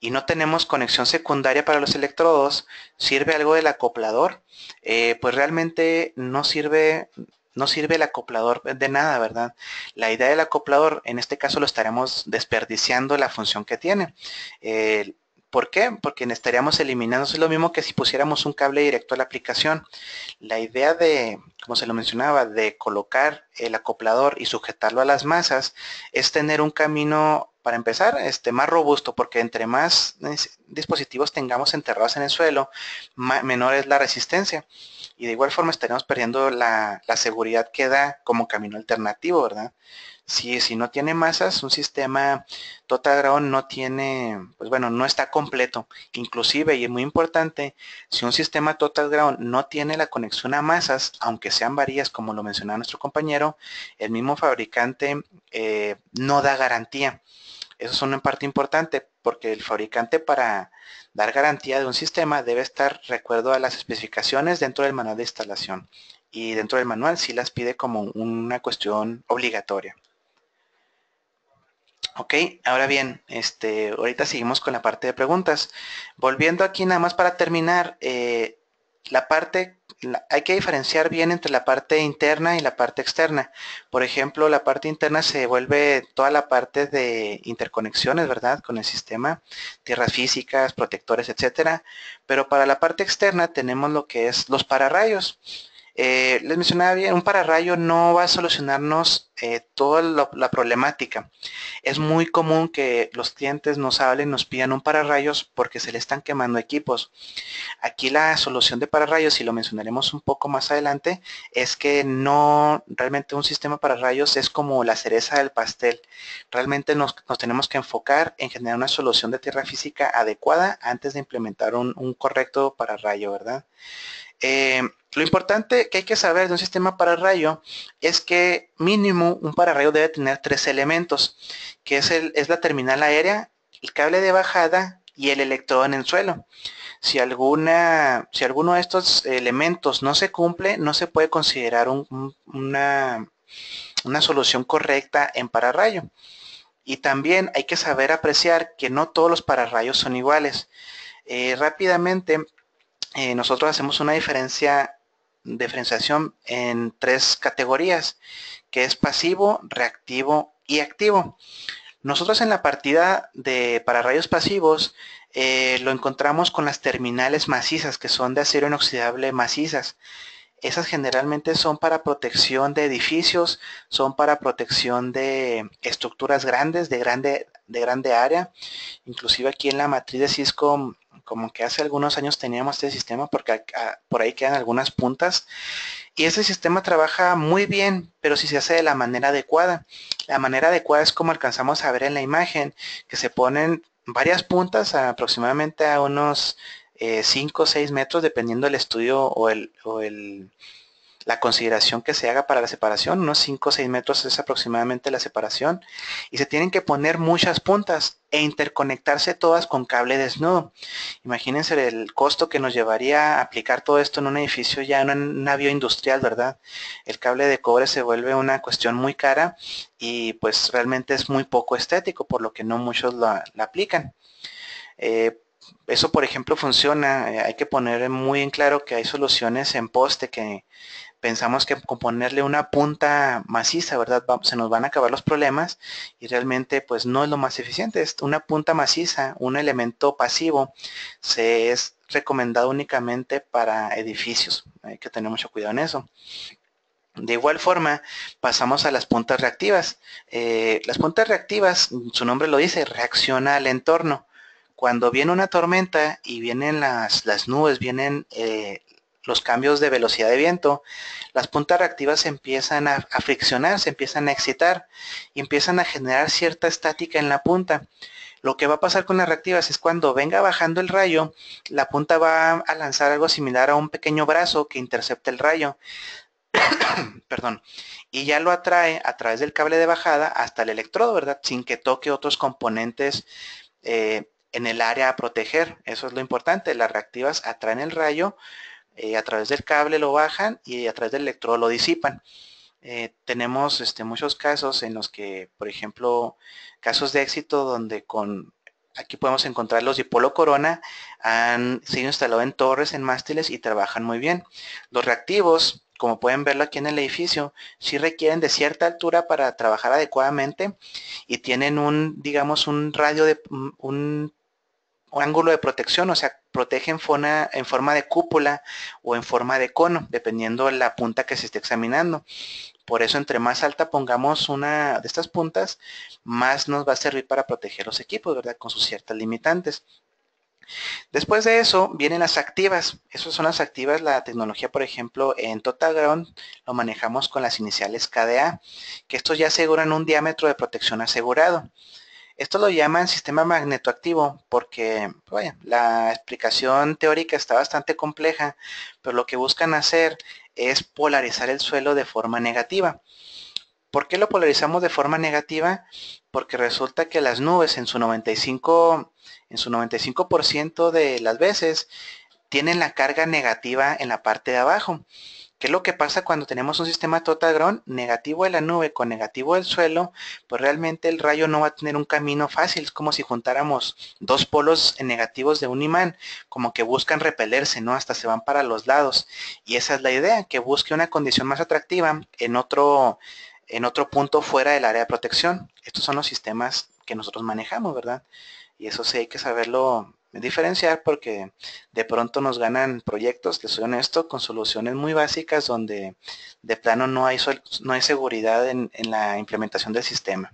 y no tenemos conexión secundaria para los electrodos, ¿sirve algo del acoplador? Eh, pues realmente no sirve, no sirve el acoplador de nada, ¿verdad? La idea del acoplador, en este caso lo estaremos desperdiciando la función que tiene. ¿Por qué? Porque estaríamos eliminando, es lo mismo que si pusiéramos un cable directo a la aplicación. La idea de, como se lo mencionaba, de colocar el acoplador y sujetarlo a las masas es tener un camino para empezar, este, más robusto, porque entre más dispositivos tengamos enterrados en el suelo, menor es la resistencia. Y de igual forma estaremos perdiendo la, la, seguridad que da como camino alternativo, ¿verdad? si, no tiene masas, un sistema total ground no tiene, pues bueno, no está completo. Inclusive, y es muy importante, si un sistema total ground no tiene la conexión a masas, aunque sean varias, como lo mencionaba nuestro compañero, el mismo fabricante eh, no da garantía. Eso es una parte importante porque el fabricante para dar garantía de un sistema debe estar recuerdo a las especificaciones dentro del manual de instalación y dentro del manual sí las pide como una cuestión obligatoria. Ok, ahora bien, este, ahorita seguimos con la parte de preguntas. Volviendo aquí nada más para terminar, eh, la parte, hay que diferenciar bien entre la parte interna y la parte externa. Por ejemplo, la parte interna se vuelve toda la parte de interconexiones, ¿verdad? Con el sistema, tierras físicas, protectores, etcétera. Pero para la parte externa tenemos lo que es los pararrayos eh, les mencionaba bien, un pararrayo no va a solucionarnos eh, toda la, problemática. Es muy común que los clientes nos hablen, nos pidan un pararrayos porque se le están quemando equipos. Aquí la solución de pararrayos, y lo mencionaremos un poco más adelante, es que no realmente un sistema pararrayos es como la cereza del pastel. Realmente nos, tenemos que enfocar en generar una solución de tierra física adecuada antes de implementar un, correcto pararrayo, ¿verdad? Eh, lo importante que hay que saber de un sistema pararrayo es que mínimo un pararrayo debe tener tres elementos, que es, es la terminal aérea, el cable de bajada y el electrodo en el suelo. Si, alguna, si alguno de estos elementos no se cumple, no se puede considerar una, una solución correcta en pararrayo. Y también hay que saber apreciar que no todos los pararrayos son iguales. Eh, rápidamente, eh, nosotros hacemos una diferencia diferenciación en tres categorías, que es pasivo, reactivo y activo. Nosotros en la partida de para rayos pasivos eh, lo encontramos con las terminales macizas, que son de acero inoxidable macizas. Esas generalmente son para protección de edificios, son para protección de estructuras grandes, de grande, de grande área. Inclusive aquí en la matriz de Cisco como que hace algunos años teníamos este sistema porque ah, por ahí quedan algunas puntas. Y este sistema trabaja muy bien, pero si se hace de la manera adecuada. La manera adecuada es como alcanzamos a ver en la imagen, que se ponen varias puntas aproximadamente a unos 5 eh, o 6 metros, dependiendo del estudio o el la consideración que se haga para la separación, unos 5 o 6 metros es aproximadamente la separación, y se tienen que poner muchas puntas e interconectarse todas con cable desnudo. Imagínense el costo que nos llevaría a aplicar todo esto en un edificio ya, en un navío industrial, ¿verdad? El cable de cobre se vuelve una cuestión muy cara y pues realmente es muy poco estético, por lo que no muchos la, aplican. Eh, eso, por ejemplo, funciona. Eh, hay que poner muy en claro que hay soluciones en poste que pensamos que con ponerle una punta maciza, ¿verdad? se nos van a acabar los problemas y realmente pues no es lo más eficiente. Es una punta maciza, un elemento pasivo, se es recomendado únicamente para edificios. Hay que tener mucho cuidado en eso. De igual forma, pasamos a las puntas reactivas. Eh, las puntas reactivas, su nombre lo dice, reacciona al entorno. Cuando viene una tormenta y vienen las, nubes, vienen eh, los cambios de velocidad de viento, las puntas reactivas empiezan a, friccionar, se empiezan a excitar y empiezan a generar cierta estática en la punta. Lo que va a pasar con las reactivas es cuando venga bajando el rayo, la punta va a lanzar algo similar a un pequeño brazo que intercepta el rayo. [COUGHS] Perdón. Y ya lo atrae a través del cable de bajada hasta el electrodo, ¿verdad? Sin que toque otros componentes eh, en el área a proteger. Eso es lo importante. Las reactivas atraen el rayo, eh, a través del cable lo bajan y a través del electrodo lo disipan. Eh, tenemos este, muchos casos en los que, por ejemplo, casos de éxito donde con aquí podemos encontrar los dipolo corona, han sido instalados en torres, en mástiles y trabajan muy bien. Los reactivos, como pueden verlo aquí en el edificio, sí requieren de cierta altura para trabajar adecuadamente y tienen un, digamos, un radio de un un ángulo de protección, o sea, protege en, en forma de cúpula o en forma de cono, dependiendo la punta que se esté examinando. Por eso, entre más alta pongamos una de estas puntas, más nos va a servir para proteger los equipos, ¿verdad? Con sus ciertas limitantes. Después de eso vienen las activas. Esas son las activas. La tecnología, por ejemplo, en Total Ground lo manejamos con las iniciales KDA, que estos ya aseguran un diámetro de protección asegurado. Esto lo llaman sistema magnetoactivo porque pues, la explicación teórica está bastante compleja, pero lo que buscan hacer es polarizar el suelo de forma negativa. ¿Por qué lo polarizamos de forma negativa? Porque resulta que las nubes en su 95 en su 95% de las veces tienen la carga negativa en la parte de abajo. ¿Qué es lo que pasa cuando tenemos un sistema totagrón negativo de la nube con negativo del suelo? Pues realmente el rayo no va a tener un camino fácil. Es como si juntáramos dos polos negativos de un imán, como que buscan repelerse, ¿no? Hasta se van para los lados. Y esa es la idea, que busque una condición más atractiva en otro, en otro punto fuera del área de protección. Estos son los sistemas que nosotros manejamos, ¿verdad? Y eso sí hay que saberlo diferenciar porque de pronto nos ganan proyectos, que soy honesto, con soluciones muy básicas donde de plano no hay, no hay seguridad en la implementación del sistema.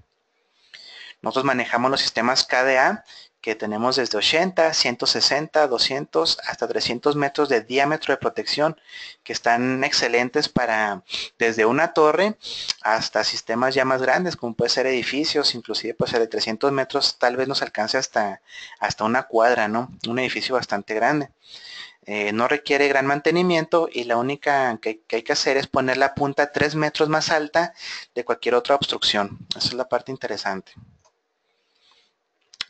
Nosotros manejamos los sistemas KDA que tenemos desde 80, 160, 200 hasta 300 metros de diámetro de protección que están excelentes para desde una torre hasta sistemas ya más grandes como puede ser edificios, inclusive puede ser de 300 metros tal vez nos alcance hasta, hasta una cuadra, ¿no? Un edificio bastante grande. Eh, no requiere gran mantenimiento y la única que, que, hay que hacer es poner la punta 3 metros más alta de cualquier otra obstrucción. Esa es la parte interesante.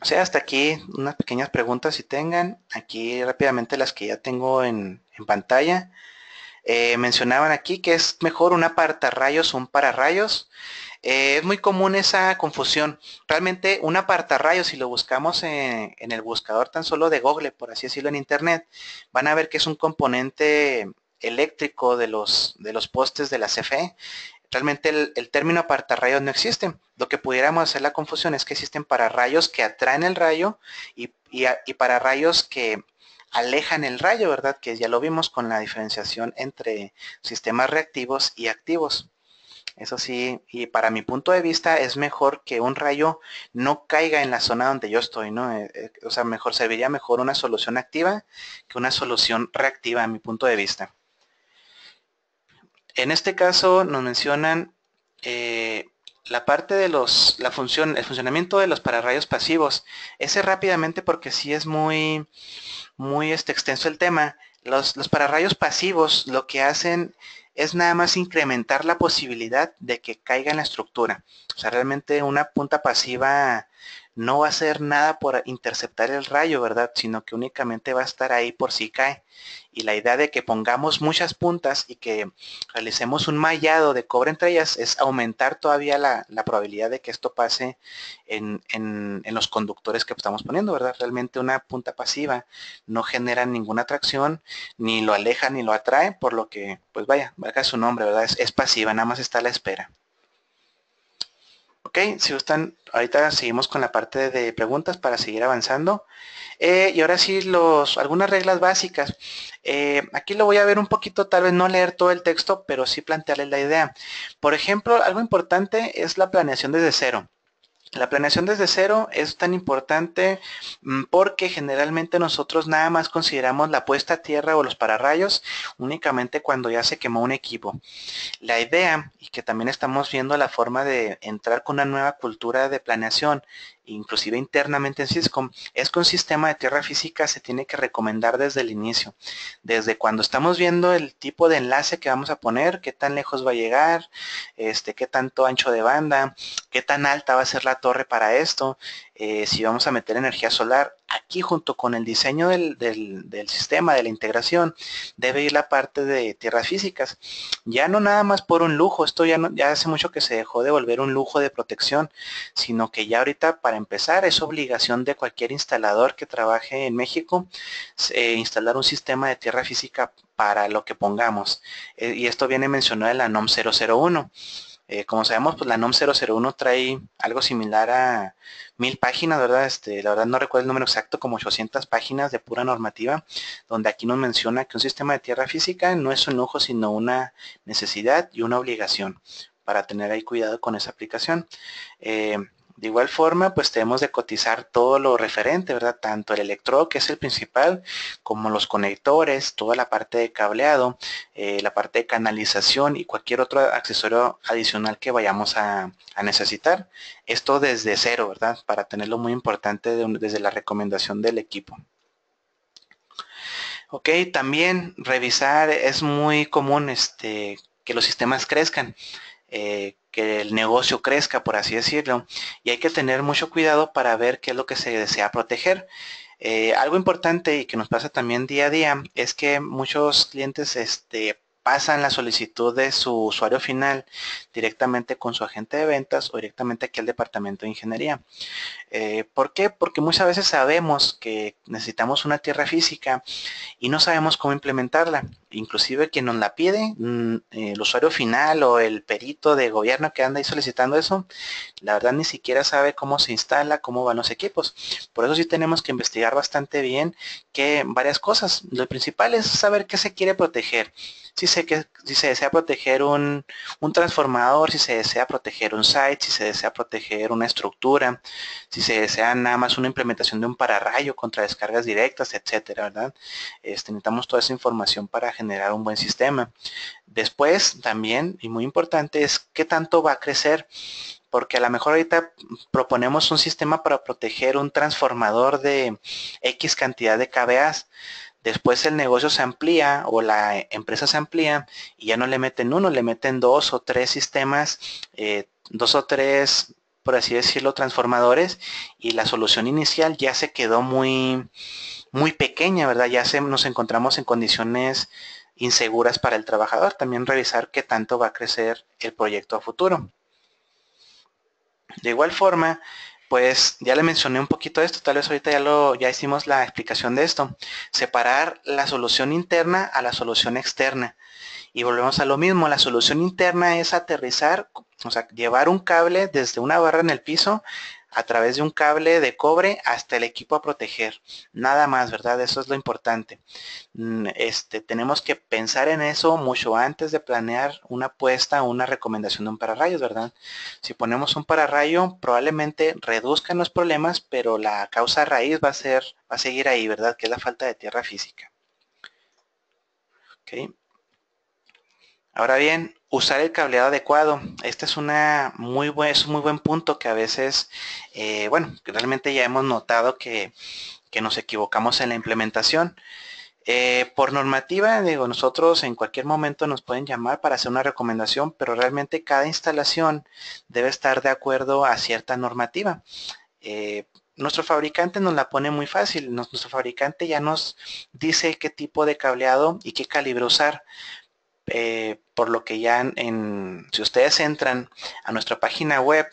O sea, hasta aquí unas pequeñas preguntas si tengan. Aquí rápidamente las que ya tengo en, pantalla. Eh, mencionaban aquí que es mejor un apartarrayos o un pararrayos. Eh, es muy común esa confusión. Realmente un apartarrayos, si lo buscamos en, el buscador tan solo de Google, por así decirlo en Internet, van a ver que es un componente eléctrico de los, de los postes de la CFE. Realmente el, término apartarrayos no existe. Lo que pudiéramos hacer la confusión es que existen para rayos que atraen el rayo y, para rayos que alejan el rayo, ¿verdad? Que ya lo vimos con la diferenciación entre sistemas reactivos y activos. Eso sí, y para mi punto de vista es mejor que un rayo no caiga en la zona donde yo estoy, ¿no? Eh, eh, o sea, mejor serviría mejor una solución activa que una solución reactiva a mi punto de vista. En este caso nos mencionan eh, la parte de los, la función, el funcionamiento de los pararrayos pasivos. Ese rápidamente porque sí es muy, muy este, extenso el tema. Los, los pararrayos pasivos lo que hacen es nada más incrementar la posibilidad de que caiga en la estructura. O sea, realmente una punta pasiva no va a hacer nada por interceptar el rayo, ¿verdad? Sino que únicamente va a estar ahí por si cae. Y la idea de que pongamos muchas puntas y que realicemos un mallado de cobre entre ellas es aumentar todavía la, probabilidad de que esto pase en, los conductores que estamos poniendo, ¿verdad? Realmente una punta pasiva no genera ninguna atracción, ni lo aleja ni lo atrae, por lo que, pues vaya, marca su nombre, ¿verdad? Es, es pasiva, nada más está a la espera. Ok, si gustan, ahorita seguimos con la parte de preguntas para seguir avanzando. Eh, y ahora sí, los, algunas reglas básicas. Eh, aquí lo voy a ver un poquito, tal vez no leer todo el texto, pero sí plantearles la idea. Por ejemplo, algo importante es la planeación desde cero. La planeación desde cero es tan importante mm, porque generalmente nosotros nada más consideramos la puesta a tierra o los pararrayos únicamente cuando ya se quemó un equipo. La idea, y que también estamos viendo la forma de entrar con una nueva cultura de planeación inclusive internamente en Cisco, es que un sistema de tierra física se tiene que recomendar desde el inicio, desde cuando estamos viendo el tipo de enlace que vamos a poner, qué tan lejos va a llegar, este, qué tanto ancho de banda, qué tan alta va a ser la torre para esto, eh, si vamos a meter energía solar, aquí junto con el diseño del, del, sistema, de la integración, debe ir la parte de tierras físicas. Ya no nada más por un lujo, esto ya, no, ya hace mucho que se dejó de volver un lujo de protección, sino que ya ahorita para empezar es obligación de cualquier instalador que trabaje en México eh, instalar un sistema de tierra física para lo que pongamos. Eh, y esto viene mencionado en la NOM 001. Eh, como sabemos, pues la NOM 001 trae algo similar a mil páginas, ¿verdad? Este, la verdad no recuerdo el número exacto, como 800 páginas de pura normativa, donde aquí nos menciona que un sistema de tierra física no es un lujo, sino una necesidad y una obligación para tener ahí cuidado con esa aplicación. Eh, de igual forma, pues tenemos de cotizar todo lo referente, ¿verdad? Tanto el electrodo, que es el principal, como los conectores, toda la parte de cableado, eh, la parte de canalización y cualquier otro accesorio adicional que vayamos a, necesitar. Esto desde cero, ¿verdad? Para tenerlo muy importante desde la recomendación del equipo. Ok, también revisar es muy común este, que los sistemas crezcan. Eh, que el negocio crezca, por así decirlo. Y hay que tener mucho cuidado para ver qué es lo que se desea proteger. Eh, algo importante y que nos pasa también día a día es que muchos clientes este, pasan la solicitud de su usuario final directamente con su agente de ventas o directamente aquí al departamento de ingeniería. Eh, ¿Por qué? Porque muchas veces sabemos que necesitamos una tierra física y no sabemos cómo implementarla inclusive quien nos la pide, mm, eh, el usuario final o el perito de gobierno que anda ahí solicitando eso, la verdad ni siquiera sabe cómo se instala, cómo van los equipos. Por eso sí tenemos que investigar bastante bien que varias cosas. Lo principal es saber qué se quiere proteger. Si se, se desea proteger un, transformador, si se desea proteger un site, si se desea proteger una estructura, si se desea nada más una implementación de un pararrayo contra descargas directas, etcétera, ¿verdad? Este, necesitamos toda esa información para generar un buen sistema. Después, también, y muy importante, es qué tanto va a crecer, porque a lo mejor ahorita proponemos un sistema para proteger un transformador de X cantidad de KBAs. Después el negocio se amplía o la empresa se amplía y ya no le meten uno, le meten dos o tres sistemas, eh, dos o tres por así decirlo, transformadores y la solución inicial ya se quedó muy, muy pequeña, ¿verdad? Ya nos encontramos en condiciones inseguras para el trabajador. También revisar qué tanto va a crecer el proyecto a futuro. De igual forma, pues ya le mencioné un poquito esto, tal vez ahorita ya lo ya hicimos la explicación de esto. Separar la solución interna a la solución externa. Y volvemos a lo mismo, la solución interna es aterrizar, o sea, llevar un cable desde una barra en el piso a través de un cable de cobre hasta el equipo a proteger. Nada más, ¿verdad? Eso es lo importante. Mm, este, tenemos que pensar en eso mucho antes de planear una apuesta o una recomendación de un pararrayos, ¿verdad? Si ponemos un pararrayo, probablemente reduzcan los problemas, pero la causa raíz va a ser, va a seguir ahí, ¿verdad? Que es la falta de tierra física. Okay. Ahora bien, usar el cableado adecuado. Este es, una muy buen, es un muy buen punto que a veces, eh, bueno, realmente ya hemos notado que, nos equivocamos en la implementación. Eh, por normativa, digo, nosotros en cualquier momento nos pueden llamar para hacer una recomendación, pero realmente cada instalación debe estar de acuerdo a cierta normativa. Eh, nuestro fabricante nos la pone muy fácil. Nuestro fabricante ya nos dice qué tipo de cableado y qué calibre usar. Eh, por lo que ya en, si ustedes entran a nuestra página web,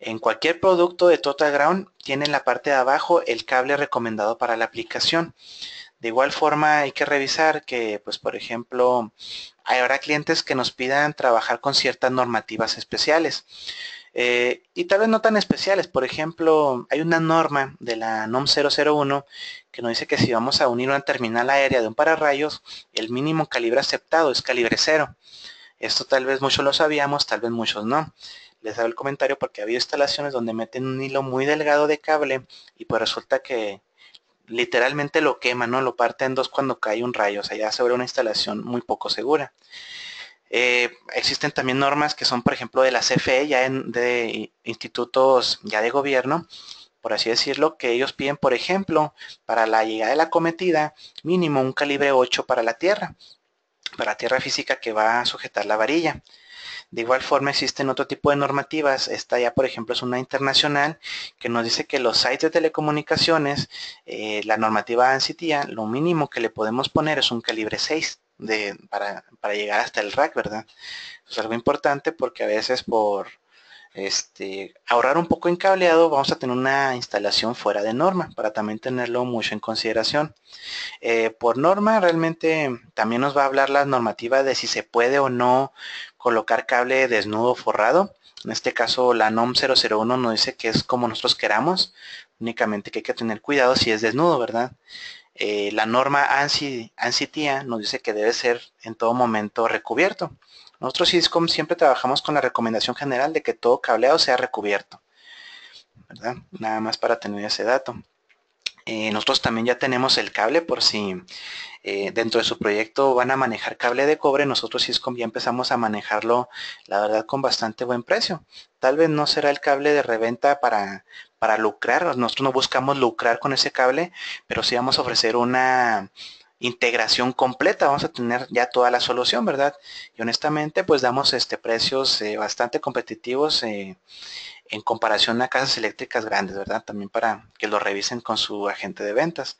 en cualquier producto de Total Ground tiene en la parte de abajo el cable recomendado para la aplicación. De igual forma hay que revisar que, pues por ejemplo, habrá clientes que nos pidan trabajar con ciertas normativas especiales. Eh, y tal vez no tan especiales. Por ejemplo, hay una norma de la NOM 001 que nos dice que si vamos a unir una terminal aérea de un pararrayos, el mínimo calibre aceptado es calibre cero Esto tal vez muchos lo sabíamos, tal vez muchos no. Les hago el comentario porque ha habido instalaciones donde meten un hilo muy delgado de cable y pues resulta que literalmente lo quema, ¿no? Lo parte en dos cuando cae un rayo, o sea, ya sobre una instalación muy poco segura. Eh, existen también normas que son, por ejemplo, de la CFE, ya de institutos ya de gobierno, por así decirlo, que ellos piden, por ejemplo, para la llegada de la cometida, mínimo un calibre 8 para la tierra, para la tierra física que va a sujetar la varilla. De igual forma existen otro tipo de normativas. Esta ya, por ejemplo, es una internacional que nos dice que los sites de telecomunicaciones, eh, la normativa ANSI lo mínimo que le podemos poner es un calibre 6 para, llegar hasta el rack, ¿verdad? Es pues algo importante porque a veces por este, ahorrar un poco en cableado vamos a tener una instalación fuera de norma para también tenerlo mucho en consideración. Eh, por norma realmente también nos va a hablar la normativa de si se puede o no colocar cable desnudo forrado. En este caso la NOM 001 nos dice que es como nosotros queramos, únicamente que hay que tener cuidado si es desnudo, ¿verdad? Eh, la norma ANSI, ANSI TIA nos dice que debe ser en todo momento recubierto. Nosotros CISCOM siempre trabajamos con la recomendación general de que todo cableado sea recubierto. ¿verdad? Nada más para tener ese dato. Eh, nosotros también ya tenemos el cable por si eh, dentro de su proyecto van a manejar cable de cobre. Nosotros Cisco ya empezamos a manejarlo, la verdad, con bastante buen precio. Tal vez no será el cable de reventa para, para lucrar. Nosotros no buscamos lucrar con ese cable, pero sí vamos a ofrecer una integración completa, vamos a tener ya toda la solución, ¿verdad? Y honestamente, pues damos este precios eh, bastante competitivos eh, en comparación a casas eléctricas grandes, ¿verdad? También para que lo revisen con su agente de ventas.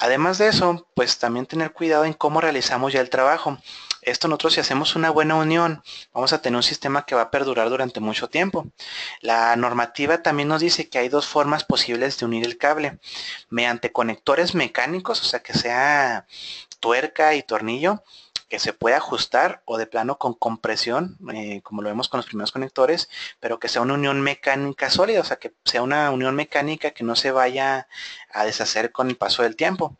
Además de eso, pues también tener cuidado en cómo realizamos ya el trabajo esto nosotros si hacemos una buena unión, vamos a tener un sistema que va a perdurar durante mucho tiempo. La normativa también nos dice que hay dos formas posibles de unir el cable, mediante conectores mecánicos, o sea, que sea tuerca y tornillo, que se puede ajustar o de plano con compresión, eh, como lo vemos con los primeros conectores, pero que sea una unión mecánica sólida, o sea, que sea una unión mecánica que no se vaya a deshacer con el paso del tiempo.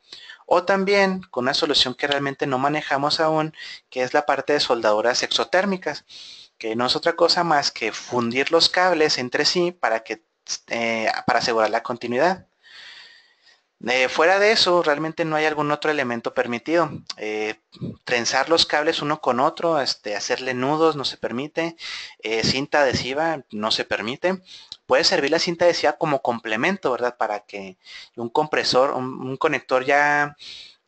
O también con una solución que realmente no manejamos aún, que es la parte de soldaduras exotérmicas, que no es otra cosa más que fundir los cables entre sí para, que, eh, para asegurar la continuidad. Eh, fuera de eso, realmente no hay algún otro elemento permitido. Eh, trenzar los cables uno con otro, este, hacerle nudos no se permite, cinta adhesiva no se permite, puede servir la cinta adhesiva como complemento, ¿verdad? Para que un compresor, un, conector ya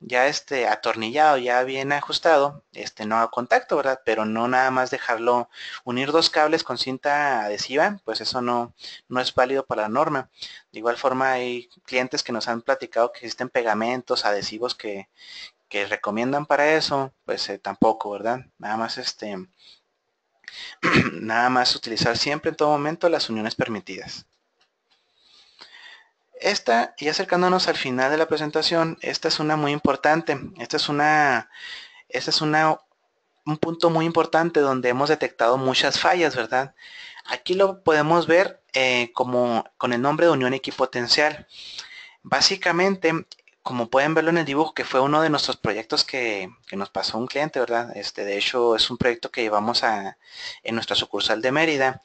ya este atornillado, ya bien ajustado, este no haga contacto, ¿verdad? Pero no nada más dejarlo unir dos cables con cinta adhesiva, pues eso no, no es válido para la norma. De igual forma hay clientes que nos han platicado que existen pegamentos, adhesivos que, recomiendan para eso, pues eh, tampoco, ¿verdad? Nada más este [CLEARS THROAT] Nada más utilizar siempre en todo momento las uniones permitidas. Esta, y acercándonos al final de la presentación, esta es una muy importante. Esta es una, esta es una, un punto muy importante donde hemos detectado muchas fallas, ¿verdad? Aquí lo podemos ver eh, como con el nombre de unión equipotencial. Básicamente, como pueden verlo en el dibujo, que fue uno de nuestros proyectos que, nos pasó un cliente, ¿verdad? Este, de hecho, es un proyecto que llevamos en nuestra sucursal de Mérida.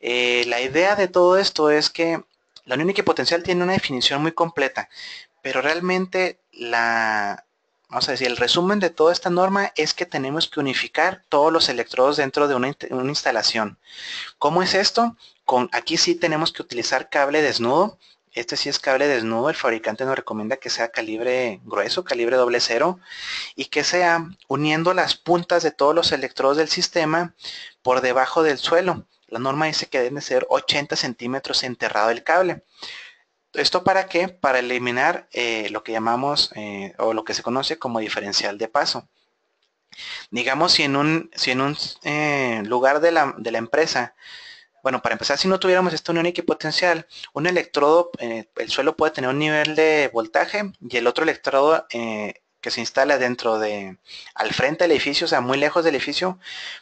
Eh, la idea de todo esto es que la unión potencial tiene una definición muy completa, pero realmente la, vamos a el resumen de toda esta norma es que tenemos que unificar todos los electrodos dentro de una, una instalación. ¿Cómo es esto? Con, aquí sí tenemos que utilizar cable desnudo, este sí es cable desnudo, el fabricante nos recomienda que sea calibre grueso, calibre doble cero, y que sea uniendo las puntas de todos los electrodos del sistema por debajo del suelo. La norma dice que debe ser 80 centímetros enterrado el cable. ¿Esto para qué? Para eliminar eh, lo que llamamos eh, o lo que se conoce como diferencial de paso. Digamos, si en un, si en un eh, lugar de la, de la empresa bueno, para empezar, si no tuviéramos esta unión equipotencial, un electrodo, eh, el suelo puede tener un nivel de voltaje y el otro electrodo eh, que se instala dentro de, al frente del edificio, o sea, muy lejos del edificio,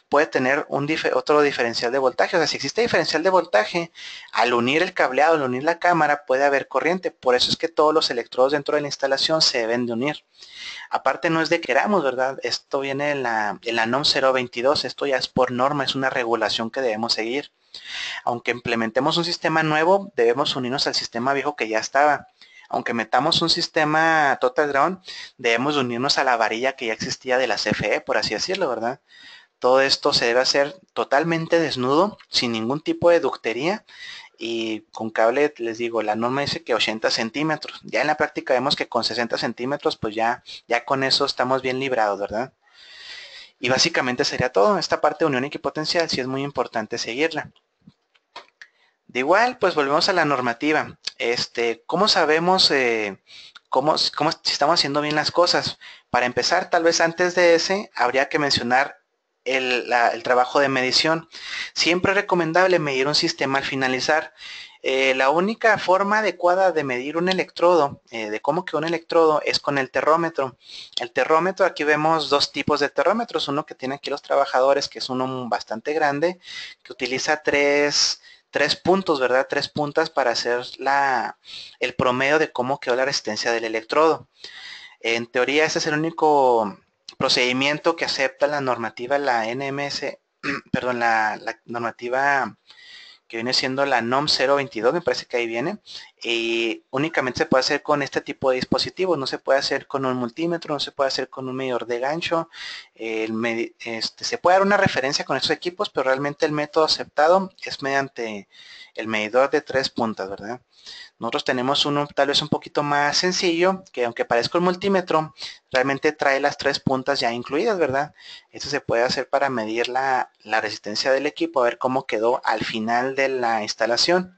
puede tener un otro diferencial de voltaje. O sea, si existe diferencial de voltaje, al unir el cableado, al unir la cámara, puede haber corriente. Por eso es que todos los electrodos dentro de la instalación se deben de unir. Aparte no es de queramos, ¿verdad? Esto viene en la, en la NOM 022, esto ya es por norma, es una regulación que debemos seguir. Aunque implementemos un sistema nuevo, debemos unirnos al sistema viejo que ya estaba. Aunque metamos un sistema total ground, debemos unirnos a la varilla que ya existía de la CFE, por así decirlo, ¿verdad? Todo esto se debe hacer totalmente desnudo, sin ningún tipo de ductería y con cable, les digo, la norma dice que 80 centímetros. Ya en la práctica vemos que con 60 centímetros, pues ya, ya con eso estamos bien librados, ¿verdad? Y básicamente sería todo. Esta parte de unión equipotencial sí es muy importante seguirla. De igual, pues volvemos a la normativa. Este, ¿Cómo sabemos eh, cómo, cómo estamos haciendo bien las cosas? Para empezar, tal vez antes de ese, habría que mencionar el, el, trabajo de medición. Siempre es recomendable medir un sistema al finalizar. Eh, la única forma adecuada de medir un electrodo, eh, de cómo quedó un electrodo, es con el terrómetro. El terrómetro, aquí vemos dos tipos de terrómetros. Uno que tienen aquí los trabajadores, que es uno bastante grande, que utiliza tres, puntos, ¿verdad? Tres puntas para hacer la, el promedio de cómo quedó la resistencia del electrodo. En teoría, ese es el único procedimiento que acepta la normativa, la NMS, [CLEARS THROAT] perdón, la, la normativa que viene siendo la NOM 022, me parece que ahí viene, y únicamente se puede hacer con este tipo de dispositivos, no se puede hacer con un multímetro, no se puede hacer con un medidor de gancho, el este, se puede dar una referencia con estos equipos, pero realmente el método aceptado es mediante el medidor de tres puntas, ¿verdad? Nosotros tenemos uno tal vez un poquito más sencillo, que aunque parezca un multímetro, realmente trae las tres puntas ya incluidas, ¿verdad? Esto se puede hacer para medir la, resistencia del equipo, a ver cómo quedó al final de la instalación.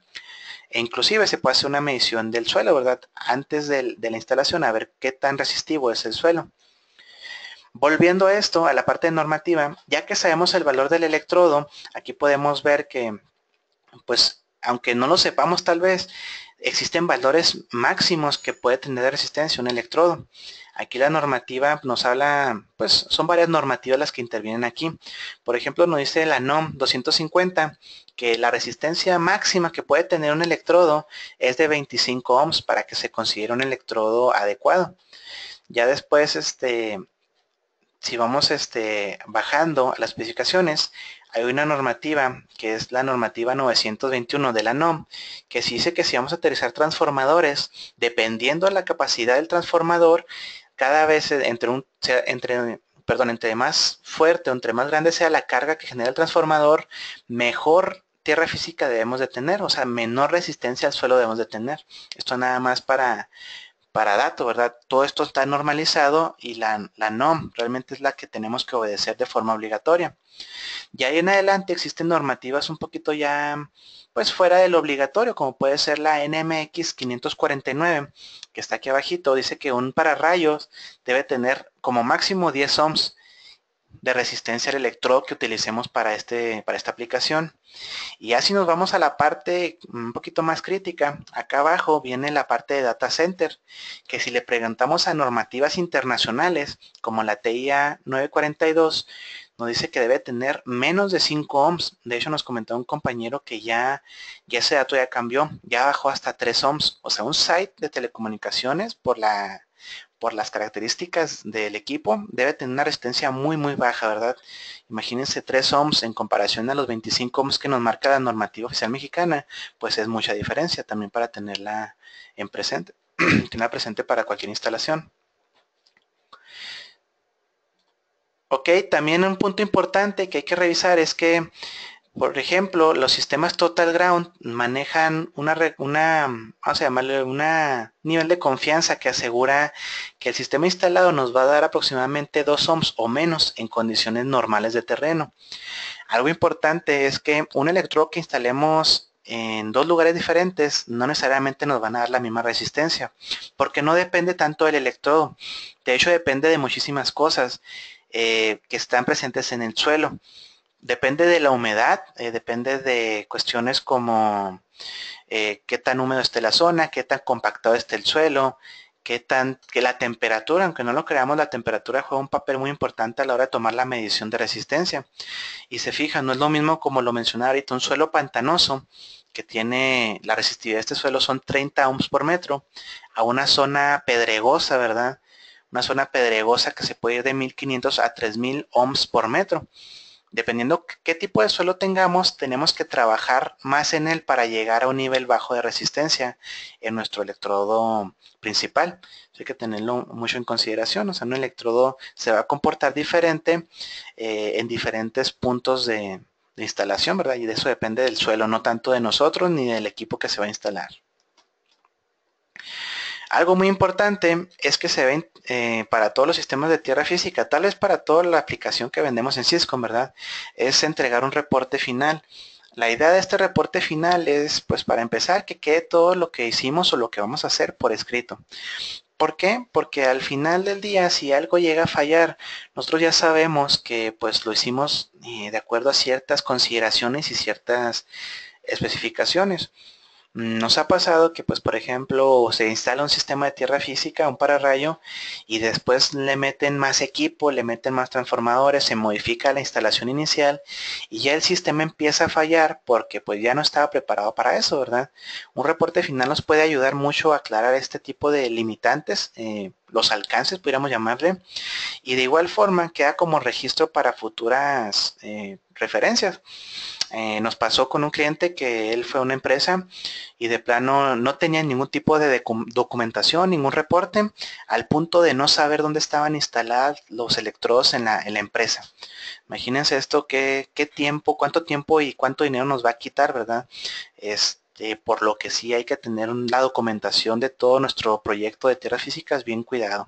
E inclusive se puede hacer una medición del suelo, ¿verdad? Antes de la instalación, a ver qué tan resistivo es el suelo. Volviendo a esto, a la parte normativa, ya que sabemos el valor del electrodo, aquí podemos ver que pues aunque no lo sepamos tal vez, existen valores máximos que puede tener de resistencia un electrodo. Aquí la normativa nos habla, pues son varias normativas las que intervienen aquí. Por ejemplo, nos dice la NOM 250 que la resistencia máxima que puede tener un electrodo es de 25 ohms para que se considere un electrodo adecuado. Ya después, este, si vamos este, bajando a las especificaciones, hay una normativa que es la normativa 921 de la NOM, que dice que si vamos a aterrizar transformadores, dependiendo de la capacidad del transformador, cada vez entre un entre perdón, entre más fuerte o entre más grande sea la carga que genera el transformador, mejor tierra física debemos de tener, o sea, menor resistencia al suelo debemos de tener. Esto nada más para para dato, ¿verdad? Todo esto está normalizado y la, la NOM realmente es la que tenemos que obedecer de forma obligatoria. Y ahí en adelante existen normativas un poquito ya pues fuera del obligatorio, como puede ser la NMX 549, que está aquí abajito, dice que un para rayos debe tener como máximo 10 ohms de resistencia al electrodo que utilicemos para, este, para esta aplicación. Y así nos vamos a la parte un poquito más crítica. Acá abajo viene la parte de data center, que si le preguntamos a normativas internacionales, como la TIA 942, nos dice que debe tener menos de 5 ohms. De hecho, nos comentó un compañero que ya, ya ese dato ya cambió, ya bajó hasta 3 ohms. O sea, un site de telecomunicaciones por la por las características del equipo, debe tener una resistencia muy, muy baja, ¿verdad? Imagínense 3 ohms en comparación a los 25 ohms que nos marca la normativa oficial mexicana, pues es mucha diferencia también para tenerla en presente, [CLEARS THROAT] tenerla presente para cualquier instalación. Ok, también un punto importante que hay que revisar es que por ejemplo, los sistemas Total Ground manejan una, vamos una nivel de confianza que asegura que el sistema instalado nos va a dar aproximadamente 2 ohms o menos en condiciones normales de terreno. Algo importante es que un electrodo que instalemos en dos lugares diferentes no necesariamente nos van a dar la misma resistencia, porque no depende tanto del electrodo. De hecho, depende de muchísimas cosas eh, que están presentes en el suelo. Depende de la humedad, eh, depende de cuestiones como eh, qué tan húmedo esté la zona, qué tan compactado esté el suelo, qué tan, que la temperatura, aunque no lo creamos, la temperatura juega un papel muy importante a la hora de tomar la medición de resistencia. Y se fija, no es lo mismo como lo mencionaba ahorita, un suelo pantanoso que tiene la resistividad de este suelo son 30 ohms por metro, a una zona pedregosa, ¿verdad? Una zona pedregosa que se puede ir de 1500 a 3000 ohms por metro dependiendo qué tipo de suelo tengamos, tenemos que trabajar más en él para llegar a un nivel bajo de resistencia en nuestro electrodo principal. hay que tenerlo mucho en consideración. O sea, un electrodo se va a comportar diferente eh, en diferentes puntos de, de instalación, ¿verdad? Y de eso depende del suelo, no tanto de nosotros ni del equipo que se va a instalar. Algo muy importante es que se ven eh, para todos los sistemas de tierra física, tal vez para toda la aplicación que vendemos en Cisco, ¿verdad? Es entregar un reporte final. La idea de este reporte final es, pues para empezar, que quede todo lo que hicimos o lo que vamos a hacer por escrito. ¿Por qué? Porque al final del día, si algo llega a fallar, nosotros ya sabemos que pues lo hicimos eh, de acuerdo a ciertas consideraciones y ciertas especificaciones. Nos ha pasado que, pues, por ejemplo, se instala un sistema de tierra física, un pararrayo, y después le meten más equipo, le meten más transformadores, se modifica la instalación inicial y ya el sistema empieza a fallar porque pues ya no estaba preparado para eso, ¿verdad? Un reporte final nos puede ayudar mucho a aclarar este tipo de limitantes. Eh, los alcances, pudiéramos llamarle, y de igual forma queda como registro para futuras eh, referencias. Eh, nos pasó con un cliente que él fue a una empresa y de plano no tenía ningún tipo de documentación, ningún reporte, al punto de no saber dónde estaban instalados los electrodos en la, empresa. Imagínense esto, qué, qué tiempo, cuánto tiempo y cuánto dinero nos va a quitar, ¿verdad? Eh, por lo que sí hay que tener la documentación de todo nuestro proyecto de tierras físicas bien cuidado,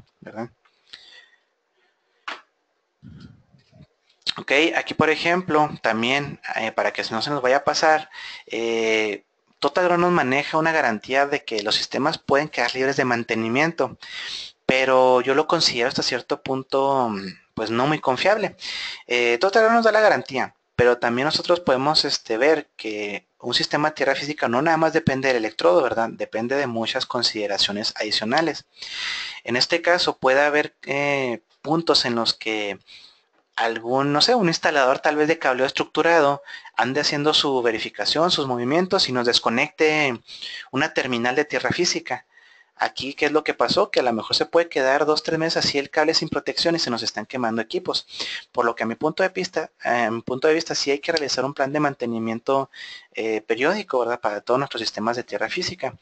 Ok, aquí por ejemplo, también eh, para que no se nos vaya a pasar, eh, Total nos maneja una garantía de que los sistemas pueden quedar libres de mantenimiento, pero yo lo considero hasta cierto punto pues no muy confiable. Eh, Total nos da la garantía, pero también nosotros podemos este, ver que un sistema de tierra física no nada más depende del electrodo, ¿verdad? Depende de muchas consideraciones adicionales. En este caso puede haber eh, puntos en los que algún, no sé, un instalador tal vez de cableo estructurado ande haciendo su verificación, sus movimientos y nos desconecte una terminal de tierra física. Aquí, ¿qué es lo que pasó? Que a lo mejor se puede quedar dos, tres meses así el cable sin protección y se nos están quemando equipos. Por lo que a mi punto de vista, eh, sí hay que realizar un plan de mantenimiento eh, periódico, ¿verdad? Para todos nuestros sistemas de tierra física.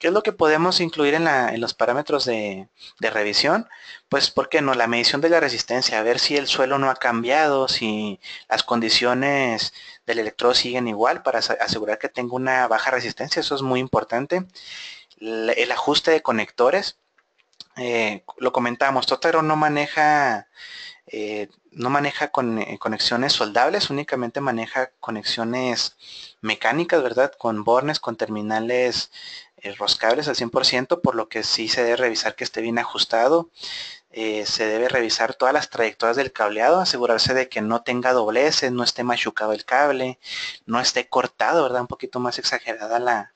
¿Qué es lo que podemos incluir en, los parámetros de, revisión? Pues, porque no? La medición de la resistencia, a ver si el suelo no ha cambiado, si las condiciones del electrodo siguen igual para asegurar que tenga una baja resistencia, eso es muy importante el ajuste de conectores. Eh, lo comentamos, Totaro no maneja, eh, no maneja con, eh, conexiones soldables, únicamente maneja conexiones mecánicas, ¿verdad? Con bornes, con terminales roscables al 100%, por lo que sí se debe revisar que esté bien ajustado. Eh, se debe revisar todas las trayectorias del cableado, asegurarse de que no tenga dobleces, no esté machucado el cable, no esté cortado, ¿verdad? Un poquito más exagerada la,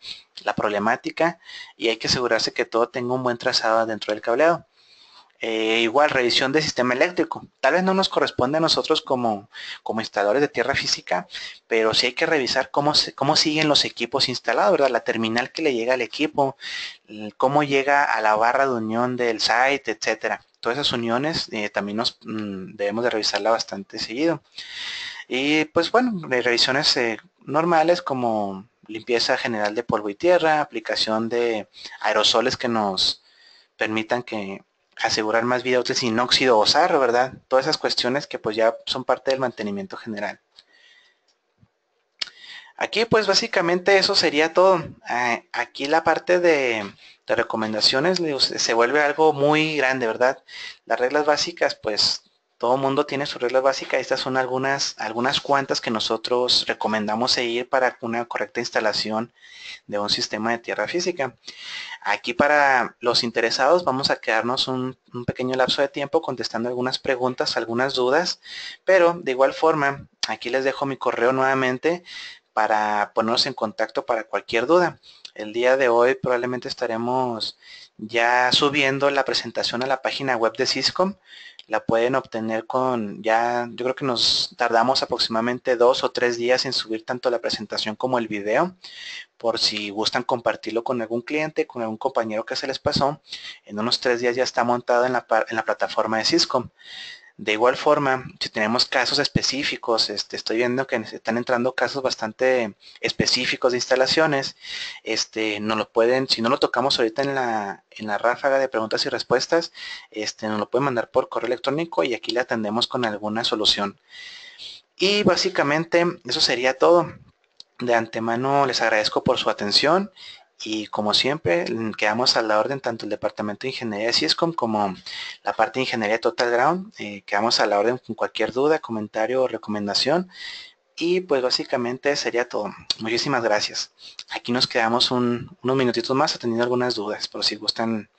problemática y hay que asegurarse que todo tenga un buen trazado dentro del cableado. Eh, igual, revisión del sistema eléctrico. Tal vez no nos corresponde a nosotros como, como instaladores de tierra física, pero sí hay que revisar cómo, cómo siguen los equipos instalados, ¿verdad? La terminal que le llega al equipo, cómo llega a la barra de unión del site, etcétera todas esas uniones eh, también nos mm, debemos de revisarla bastante seguido. Y pues bueno, revisiones eh, normales como limpieza general de polvo y tierra, aplicación de aerosoles que nos permitan que asegurar más vida útil sin óxido o sarro, ¿verdad? Todas esas cuestiones que pues ya son parte del mantenimiento general. Aquí pues básicamente eso sería todo. Ah, aquí la parte de de recomendaciones se vuelve algo muy grande, ¿verdad? Las reglas básicas, pues todo mundo tiene sus reglas básicas. Estas son algunas, algunas cuantas que nosotros recomendamos seguir para una correcta instalación de un sistema de tierra física. Aquí para los interesados vamos a quedarnos un, un pequeño lapso de tiempo contestando algunas preguntas, algunas dudas, pero de igual forma, aquí les dejo mi correo nuevamente para ponernos en contacto para cualquier duda el día de hoy probablemente estaremos ya subiendo la presentación a la página web de Cisco. La pueden obtener con ya, yo creo que nos tardamos aproximadamente dos o tres días en subir tanto la presentación como el video. Por si gustan compartirlo con algún cliente, con algún compañero que se les pasó, en unos tres días ya está montado en la, en la plataforma de Cisco. De igual forma, si tenemos casos específicos, este, estoy viendo que están entrando casos bastante específicos de instalaciones, este, lo pueden, si no lo tocamos ahorita en la, ráfaga de preguntas y respuestas, este, nos lo pueden mandar por correo electrónico y aquí le atendemos con alguna solución. Y básicamente eso sería todo. De antemano les agradezco por su atención y como siempre, mm, quedamos a la orden tanto el Departamento de Ingeniería de CISCOM como la parte de Ingeniería Total Ground. Eh, quedamos a la orden con cualquier duda, comentario o recomendación. Y pues básicamente sería todo. Muchísimas gracias. Aquí nos quedamos unos minutitos más atendiendo algunas dudas, por si gustan,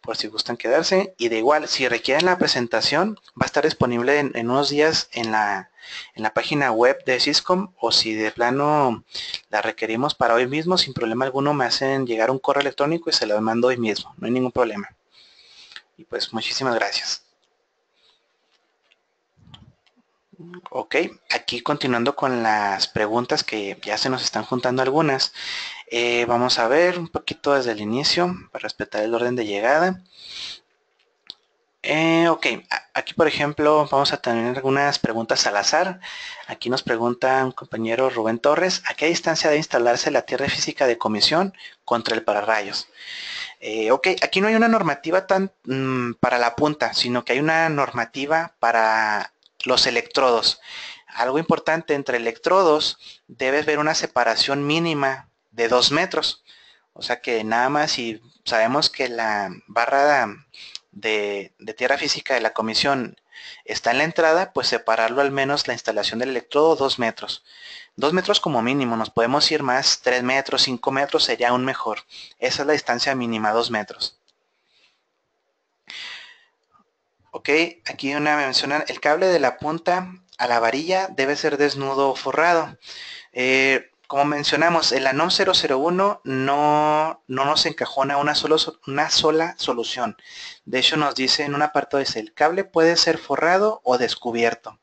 por si gustan quedarse. Y de igual, si requieren la presentación, va a estar disponible en, unos días en la, en la página web de Syscom o si de plano la requerimos para hoy mismo, sin problema alguno me hacen llegar un correo electrónico y se lo mando hoy mismo, no hay ningún problema. Y pues muchísimas gracias. Ok, aquí continuando con las preguntas que ya se nos están juntando algunas. Eh, vamos a ver un poquito desde el inicio para respetar el orden de llegada. Eh, ok, aquí por ejemplo vamos a tener algunas preguntas al azar. Aquí nos pregunta un compañero Rubén Torres, ¿a qué distancia debe instalarse la tierra física de comisión contra el pararrayos? Eh, ok, aquí no hay una normativa tan mm, para la punta, sino que hay una normativa para los electrodos. Algo importante, entre electrodos debes ver una separación mínima de 2 metros. O sea que nada más si sabemos que la barra de, tierra física de la comisión está en la entrada, pues separarlo al menos la instalación del electrodo 2 metros. Dos metros como mínimo, nos podemos ir más, 3 metros, 5 metros sería aún mejor. Esa es la distancia mínima, 2 metros. Ok, aquí una mencionar el cable de la punta a la varilla debe ser desnudo o forrado. Eh, como mencionamos, el ANOM 001 no, no nos encajona una, solo, una sola solución. De hecho, nos dice en un apartado, dice, el cable puede ser forrado o descubierto.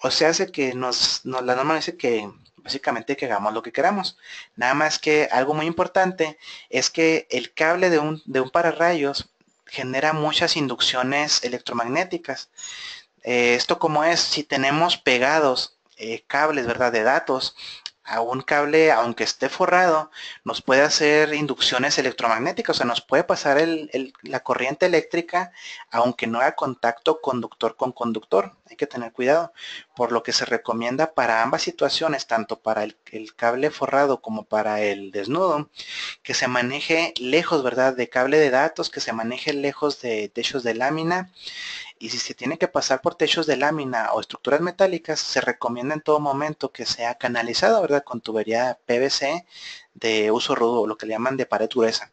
O sea, hace que nos, la norma dice que básicamente que hagamos lo que queramos. Nada más que algo muy importante es que el cable de un, de un pararrayos genera muchas inducciones electromagnéticas. Eh, esto como es, si tenemos pegados eh, cables, ¿verdad? De datos a un cable, aunque esté forrado, nos puede hacer inducciones electromagnéticas, o sea, nos puede pasar el, la corriente eléctrica aunque no haya contacto conductor con conductor hay que tener cuidado, por lo que se recomienda para ambas situaciones, tanto para el, cable forrado como para el desnudo, que se maneje lejos, ¿verdad?, de cable de datos, que se maneje lejos de techos de lámina, y si se tiene que pasar por techos de lámina o estructuras metálicas, se recomienda en todo momento que sea canalizado, ¿verdad?, con tubería PVC de uso rudo, lo que le llaman de pared gruesa.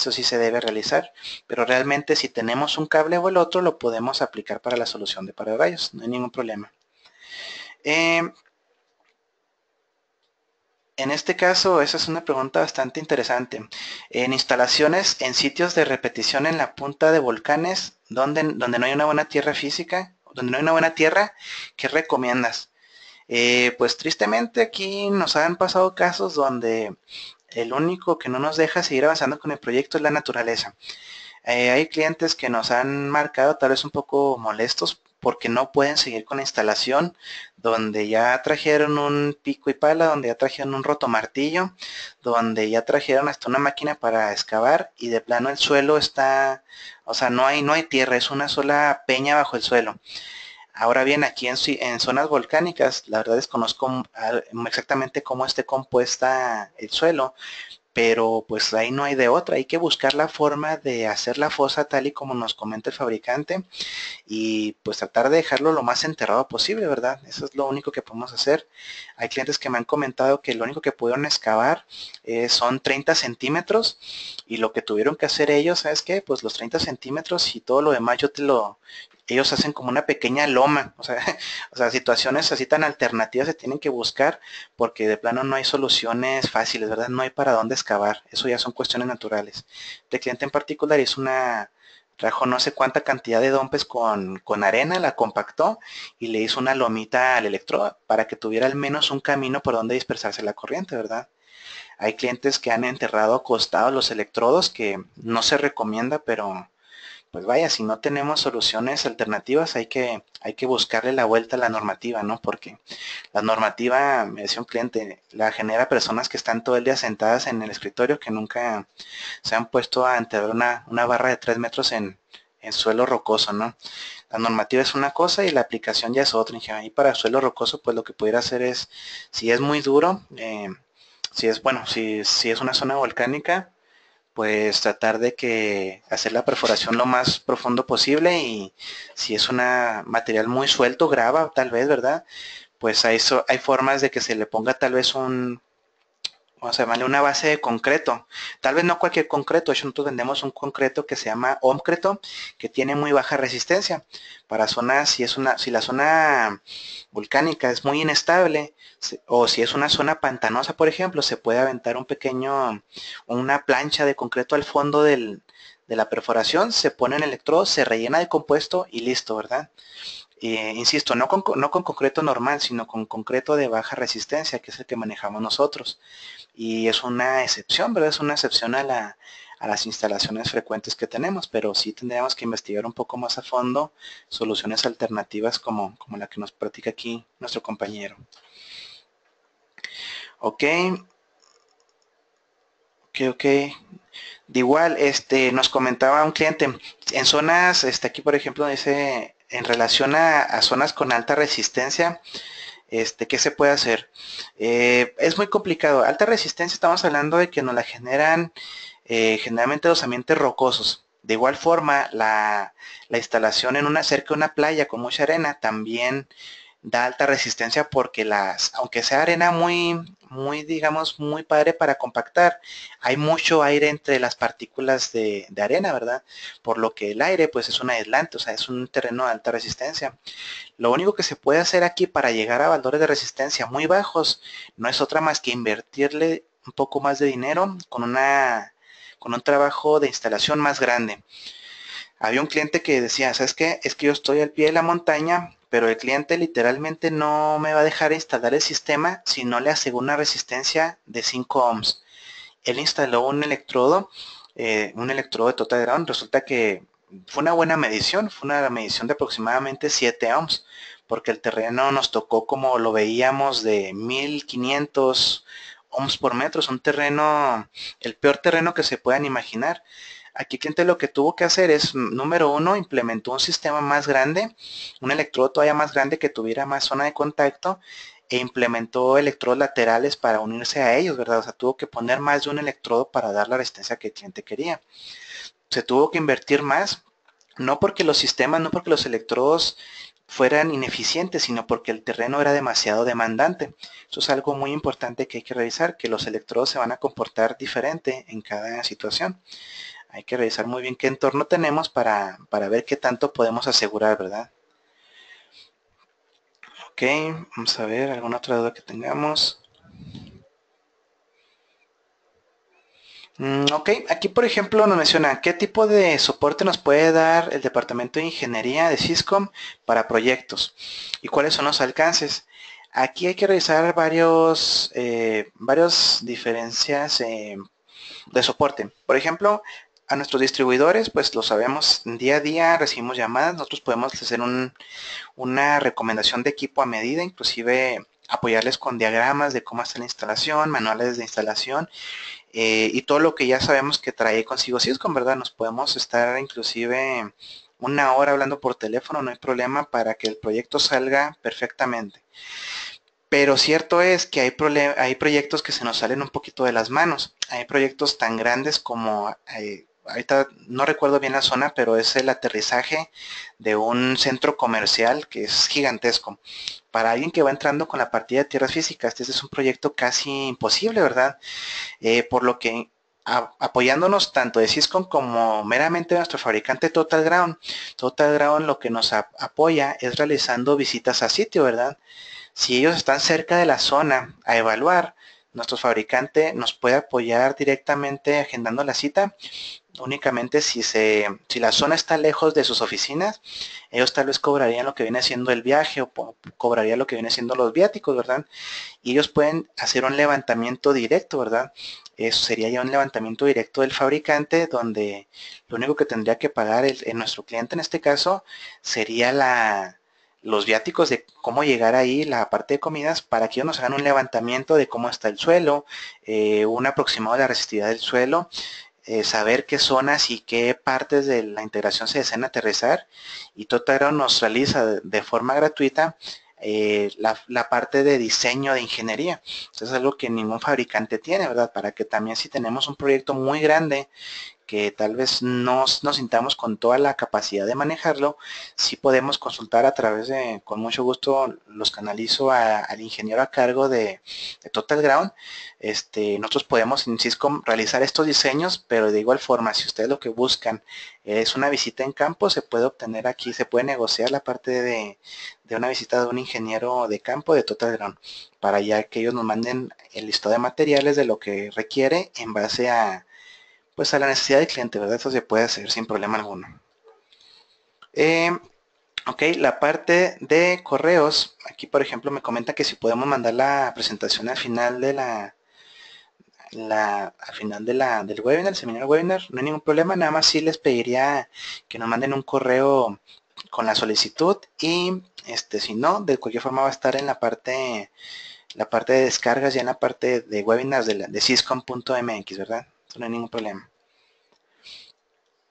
Eso sí se debe realizar, pero realmente si tenemos un cable o el otro lo podemos aplicar para la solución de pararrayos, no hay ningún problema. Eh, en este caso, esa es una pregunta bastante interesante. En instalaciones, en sitios de repetición en la punta de volcanes, donde, donde no hay una buena tierra física, donde no hay una buena tierra, ¿qué recomiendas? Eh, pues tristemente aquí nos han pasado casos donde el único que no nos deja seguir avanzando con el proyecto es la naturaleza. Eh, hay clientes que nos han marcado tal vez un poco molestos porque no pueden seguir con la instalación, donde ya trajeron un pico y pala, donde ya trajeron un roto martillo, donde ya trajeron hasta una máquina para excavar y de plano el suelo está, o sea, no hay, no hay tierra, es una sola peña bajo el suelo. Ahora bien, aquí en, zonas volcánicas, la verdad es conozco exactamente cómo esté compuesta el suelo, pero pues ahí no hay de otra, hay que buscar la forma de hacer la fosa tal y como nos comenta el fabricante y pues tratar de dejarlo lo más enterrado posible, ¿verdad? Eso es lo único que podemos hacer. Hay clientes que me han comentado que lo único que pudieron excavar eh, son 30 centímetros y lo que tuvieron que hacer ellos, ¿sabes qué? Pues los 30 centímetros y todo lo demás yo te lo, ellos hacen como una pequeña loma, o sea, [LAUGHS] o sea, situaciones así tan alternativas se tienen que buscar porque de plano no hay soluciones fáciles, ¿verdad? No hay para dónde excavar, eso ya son cuestiones naturales. Este cliente en particular hizo una, trajo no sé cuánta cantidad de dompes con, con arena, la compactó y le hizo una lomita al electrodo para que tuviera al menos un camino por donde dispersarse la corriente, ¿verdad? Hay clientes que han enterrado acostados los electrodos que no se recomienda, pero pues vaya, si no tenemos soluciones alternativas, hay que, hay que buscarle la vuelta a la normativa, ¿no? Porque la normativa, me decía un cliente, la genera personas que están todo el día sentadas en el escritorio, que nunca se han puesto a una, una barra de tres metros en, suelo rocoso, ¿no? La normativa es una cosa y la aplicación ya es otra. Y para suelo rocoso, pues lo que pudiera hacer es, si es muy duro, eh, si es, bueno, si, si es una zona volcánica, pues tratar de que hacer la perforación lo más profundo posible y si es un material muy suelto, grava tal vez, ¿verdad? Pues a eso hay formas de que se le ponga tal vez un o sea, vale una base de concreto. Tal vez no cualquier concreto, de hecho nosotros vendemos un concreto que se llama Omcreto, que tiene muy baja resistencia. Para zonas, si es una, si la zona volcánica es muy inestable, o si es una zona pantanosa, por ejemplo, se puede aventar un pequeño, una plancha de concreto al fondo de la perforación, se pone en el electrodo, se rellena de compuesto y listo, ¿verdad? Eh, insisto, no con, no con concreto normal, sino con concreto de baja resistencia, que es el que manejamos nosotros. Y es una excepción, ¿verdad? Es una excepción a, la, a las instalaciones frecuentes que tenemos, pero sí tendríamos que investigar un poco más a fondo soluciones alternativas como, como la que nos practica aquí nuestro compañero. Ok. Ok, ok. De igual, este, nos comentaba un cliente, en zonas, este, aquí por ejemplo dice en relación a, zonas con alta resistencia, este, ¿qué se puede hacer? Eh, es muy complicado. Alta resistencia estamos hablando de que nos la generan eh, generalmente los ambientes rocosos. De igual forma, la, la, instalación en una cerca de una playa con mucha arena también da alta resistencia porque las, aunque sea arena muy, muy, digamos, muy padre para compactar, hay mucho aire entre las partículas de, de, arena, ¿verdad? Por lo que el aire, pues, es un aislante, o sea, es un terreno de alta resistencia. Lo único que se puede hacer aquí para llegar a valores de resistencia muy bajos no es otra más que invertirle un poco más de dinero con una con un trabajo de instalación más grande. Había un cliente que decía, ¿sabes qué? Es que yo estoy al pie de la montaña, pero el cliente literalmente no me va a dejar instalar el sistema si no le aseguro una resistencia de 5 ohms. Él instaló un electrodo, eh, un electrodo de total ground, resulta que fue una buena medición, fue una medición de aproximadamente 7 ohms, porque el terreno nos tocó como lo veíamos de 1500 ohms por metro, es un terreno, el peor terreno que se puedan imaginar. Aquí el cliente lo que tuvo que hacer es, mm, número uno, implementó un sistema más grande, un electrodo todavía más grande que tuviera más zona de contacto e implementó electrodos laterales para unirse a ellos, ¿verdad? O sea, tuvo que poner más de un electrodo para dar la resistencia que el cliente quería. Se tuvo que invertir más, no porque los sistemas, no porque los electrodos fueran ineficientes, sino porque el terreno era demasiado demandante. Eso es algo muy importante que hay que revisar, que los electrodos se van a comportar diferente en cada situación hay que revisar muy bien qué entorno tenemos para, ver qué tanto podemos asegurar, ¿verdad? Ok, vamos a ver alguna otra duda que tengamos. Mm, ok, aquí por ejemplo nos menciona qué tipo de soporte nos puede dar el Departamento de Ingeniería de Cisco para proyectos y cuáles son los alcances. Aquí hay que revisar varios, eh, diferencias eh, de soporte. Por ejemplo, a nuestros distribuidores, pues lo sabemos, día a día recibimos llamadas, nosotros podemos hacer una recomendación de equipo a medida, inclusive apoyarles con diagramas de cómo hacer la instalación, manuales de instalación eh, y todo lo que ya sabemos que trae consigo. Si es con verdad, nos podemos estar inclusive una hora hablando por teléfono, no hay problema para que el proyecto salga perfectamente. Pero cierto es que hay, hay proyectos que se nos salen un poquito de las manos. Hay proyectos tan grandes como eh, ahorita no recuerdo bien la zona, pero es el aterrizaje de un centro comercial que es gigantesco. Para alguien que va entrando con la partida de tierras físicas, este es un proyecto casi imposible, ¿verdad? Eh, por lo que apoyándonos tanto de Cisco como meramente nuestro fabricante Total Ground, Total Ground lo que nos apoya es realizando visitas a sitio, ¿verdad? Si ellos están cerca de la zona a evaluar, nuestro fabricante nos puede apoyar directamente agendando la cita únicamente si, se, si la zona está lejos de sus oficinas, ellos tal vez cobrarían lo que viene siendo el viaje o cobraría lo que viene siendo los viáticos, ¿verdad? Y ellos pueden hacer un levantamiento directo, ¿verdad? Eso sería ya un levantamiento directo del fabricante donde lo único que tendría que pagar el, nuestro cliente en este caso sería la, los viáticos de cómo llegar ahí, la parte de comidas, para que ellos nos hagan un levantamiento de cómo está el suelo, eh, un aproximado de la resistividad del suelo, eh, saber qué zonas y qué partes de la integración se desean aterrizar y Totaro nos realiza de, forma gratuita eh, la, la, parte de diseño de ingeniería. Eso es algo que ningún fabricante tiene, ¿verdad? Para que también si tenemos un proyecto muy grande que tal vez no nos sintamos con toda la capacidad de manejarlo, si podemos consultar a través de, con mucho gusto los canalizo al ingeniero a cargo de, Total Ground. Este, nosotros podemos en realizar estos diseños, pero de igual forma, si ustedes lo que buscan es una visita en campo, se puede obtener aquí, se puede negociar la parte de, de una visita de un ingeniero de campo de Total Ground, para ya que ellos nos manden el listado de materiales de lo que requiere en base a pues a la necesidad del cliente, ¿verdad? Eso se puede hacer sin problema alguno. Eh, ok, la parte de correos, aquí por ejemplo me comenta que si podemos mandar la presentación al final de la, la al final del webinar, el seminario webinar, no hay ningún problema, nada más sí les pediría que nos manden un correo con la solicitud y este si no, de cualquier forma va a estar en la parte la parte de descargas y en la parte de webinars de, la, de syscom.mx, ¿verdad? no hay ningún problema.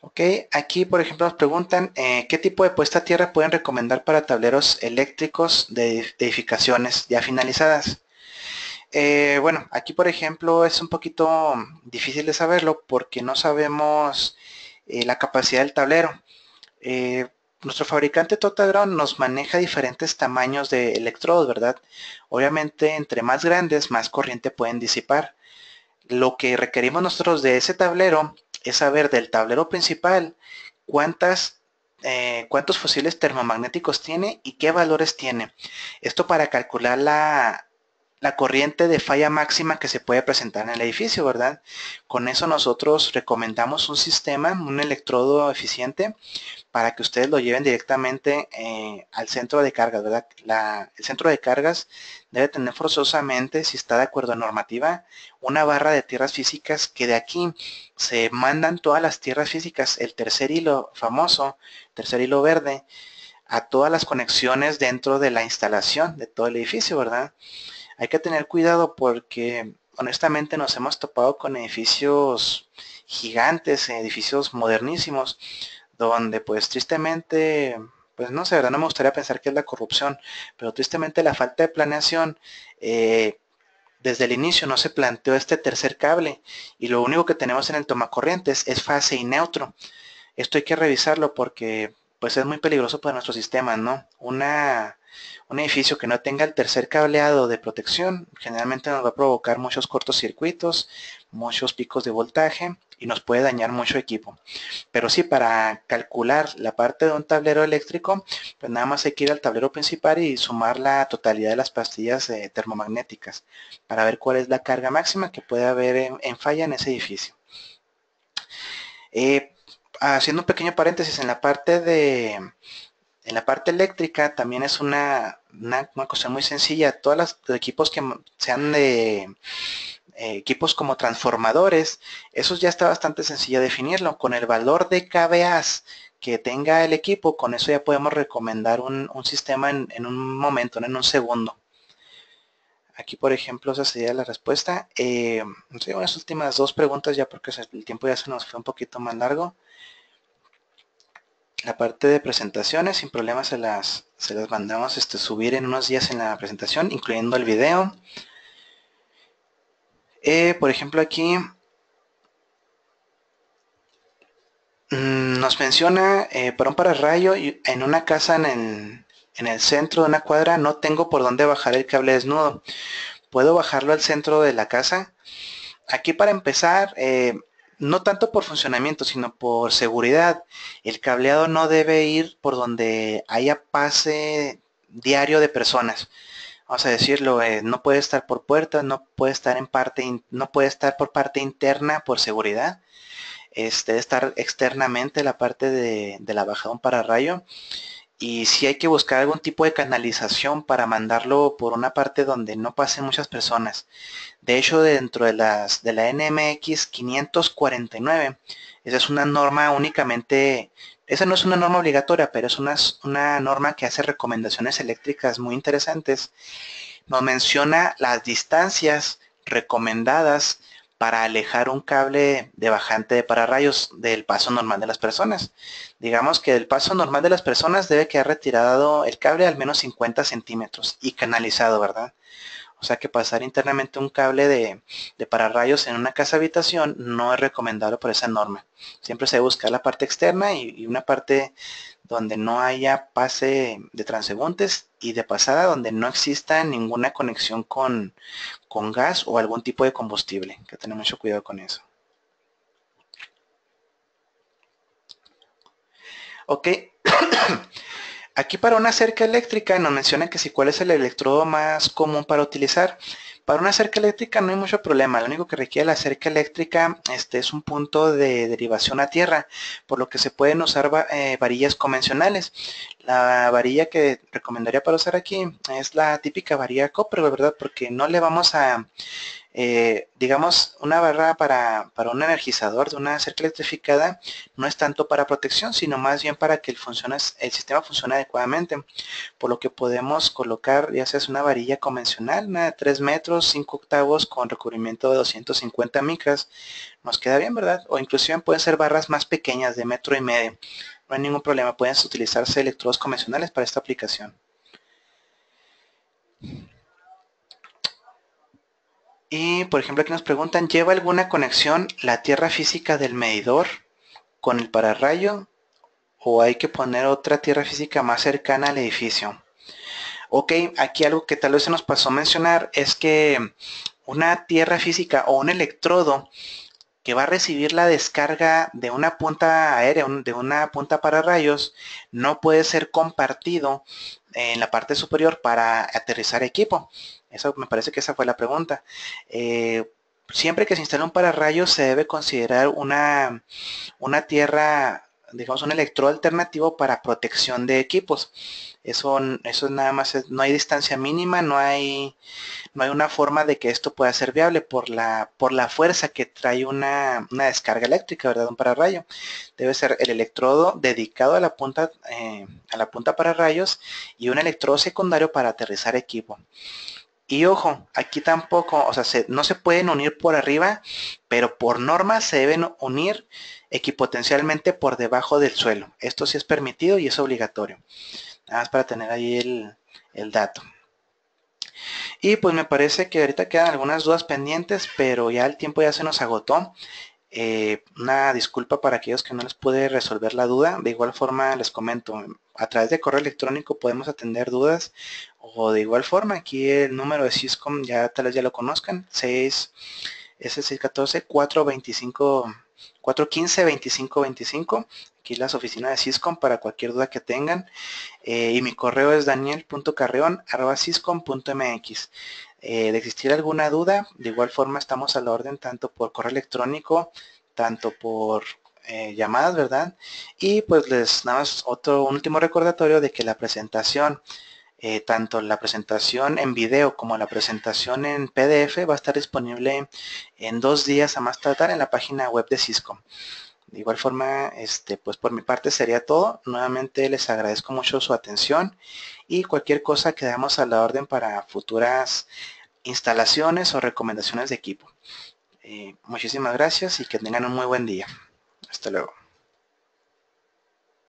Ok, aquí por ejemplo nos preguntan eh, qué tipo de puesta a tierra pueden recomendar para tableros eléctricos de, edificaciones ya finalizadas. Eh, bueno, aquí por ejemplo es un poquito difícil de saberlo porque no sabemos eh, la capacidad del tablero. nuestro fabricante ground nos maneja diferentes tamaños de electrodos, ¿verdad? Obviamente entre más grandes más corriente pueden disipar lo que requerimos nosotros de ese tablero es saber del tablero principal cuántas, eh, cuántos fósiles termomagnéticos tiene y qué valores tiene. Esto para calcular la, la corriente de falla máxima que se puede presentar en el edificio, ¿verdad? Con eso nosotros recomendamos un sistema, un electrodo eficiente, para que ustedes lo lleven directamente eh, al centro de cargas, ¿verdad? el centro de cargas debe tener forzosamente, si está de acuerdo a normativa, una barra de tierras físicas que de aquí se mandan todas las tierras físicas, el tercer hilo famoso, tercer hilo verde, a todas las conexiones dentro de la instalación de todo el edificio, ¿verdad? Hay que tener cuidado porque honestamente nos hemos topado con edificios gigantes, edificios modernísimos, donde pues tristemente, pues no sé, ¿verdad? no me gustaría pensar que es la corrupción, pero tristemente la falta de planeación, eh, desde el inicio no se planteó este tercer cable y lo único que tenemos en el tomacorrientes es fase y neutro. Esto hay que revisarlo porque pues es muy peligroso para nuestro sistema, ¿no? Una un edificio que no tenga el tercer cableado de protección generalmente nos va a provocar muchos circuitos, muchos picos de voltaje y nos puede dañar mucho equipo. Pero sí, para calcular la parte de un tablero eléctrico, pues nada más hay que ir al tablero principal y sumar la totalidad de las pastillas eh, termomagnéticas para ver cuál es la carga máxima que puede haber en, falla en ese edificio. Eh, haciendo un pequeño paréntesis en la parte de en la parte eléctrica también es una, cosa muy sencilla. Todos los, equipos que sean de eh, equipos como transformadores, eso ya está bastante sencillo definirlo. Con el valor de KBAs que tenga el equipo, con eso ya podemos recomendar un, sistema en, un momento, en un segundo. Aquí, por ejemplo, esa sería la respuesta. Eh, las últimas dos preguntas ya porque el tiempo ya se nos fue un poquito más largo la parte de presentaciones, sin problemas se las, se las mandamos este, subir en unos días en la presentación, incluyendo el video. Eh, por ejemplo, aquí mm, nos menciona eh, para un pararrayo en una casa en el, centro de una cuadra no tengo por dónde bajar el cable desnudo. ¿Puedo bajarlo al centro de la casa? Aquí para empezar, eh, no tanto por funcionamiento, sino por seguridad. El cableado no debe ir por donde haya pase diario de personas. Vamos a decirlo, eh, no puede estar por puertas, no puede estar en parte, no puede estar por parte interna por seguridad. Este, estar externamente la parte de, la bajada un rayo y si hay que buscar algún tipo de canalización para mandarlo por una parte donde no pasen muchas personas. De hecho, dentro de las de la NMX 549, esa es una norma únicamente, esa no es una norma obligatoria, pero es una, una norma que hace recomendaciones eléctricas muy interesantes. Nos menciona las distancias recomendadas para alejar un cable de bajante de pararrayos del paso normal de las personas. Digamos que el paso normal de las personas debe quedar retirado el cable al menos 50 centímetros y canalizado, ¿verdad? O sea que pasar internamente un cable de, de pararrayos en una casa habitación no es recomendable por esa norma. Siempre se debe buscar la parte externa y, y una parte donde no haya pase de transeúntes y de pasada donde no exista ninguna conexión con, con gas o algún tipo de combustible. Hay que tener mucho cuidado con eso. Ok. [COUGHS] Aquí para una cerca eléctrica nos menciona que si cuál es el electrodo más común para utilizar. Para una cerca eléctrica no hay mucho problema, lo único que requiere la cerca eléctrica este, es un punto de derivación a tierra, por lo que se pueden usar eh, varillas convencionales. La varilla que recomendaría para usar aquí es la típica varilla copper, ¿verdad? Porque no le vamos a eh, digamos, una barra para, para, un energizador de una cerca electrificada no es tanto para protección, sino más bien para que el, el sistema funcione adecuadamente, por lo que podemos colocar ya sea una varilla convencional, de 3 metros, 5 octavos con recubrimiento de 250 micras, nos queda bien, ¿verdad? O inclusive pueden ser barras más pequeñas de metro y medio, no hay ningún problema, pueden utilizarse electrodos convencionales para esta aplicación. Y por ejemplo aquí nos preguntan, ¿lleva alguna conexión la tierra física del medidor con el pararrayo? ¿O hay que poner otra tierra física más cercana al edificio? Ok, aquí algo que tal vez se nos pasó a mencionar es que una tierra física o un electrodo que va a recibir la descarga de una punta aérea, de una punta para rayos, no puede ser compartido en la parte superior para aterrizar equipo me parece que esa fue la pregunta. Eh, siempre que se instala un pararrayos se debe considerar una, una tierra, digamos, un electrodo alternativo para protección de equipos. Eso, eso nada más, no hay distancia mínima, no hay, no hay una forma de que esto pueda ser viable por la, por la fuerza que trae una, descarga eléctrica, ¿verdad? Un pararrayo. Debe ser el electrodo dedicado a la punta, eh, a la punta para rayos y un electrodo secundario para aterrizar equipo. Y ojo, aquí tampoco, o sea, no se pueden unir por arriba, pero por norma se deben unir equipotencialmente por debajo del suelo. Esto sí es permitido y es obligatorio. Nada más para tener ahí el, dato. Y pues me parece que ahorita quedan algunas dudas pendientes, pero ya el tiempo ya se nos agotó. Eh, una disculpa para aquellos que no les pude resolver la duda. De igual forma les comento, a través de correo electrónico podemos atender dudas o de igual forma, aquí el número de Syscom ya tal vez ya lo conozcan, 6 el 614 425 415 25 25 aquí las oficinas de Syscom para cualquier duda que tengan eh, y mi correo es daniel.carreón arroba .mx. Eh, de existir alguna duda de igual forma estamos a la orden tanto por correo electrónico tanto por eh, llamadas verdad y pues les nada más otro último recordatorio de que la presentación eh, tanto la presentación en video como la presentación en PDF va a estar disponible en dos días a más tardar en la página web de Cisco. De igual forma, este, pues por mi parte sería todo. Nuevamente les agradezco mucho su atención y cualquier cosa que quedamos a la orden para futuras instalaciones o recomendaciones de equipo. Eh, muchísimas gracias y que tengan un muy buen día. Hasta luego.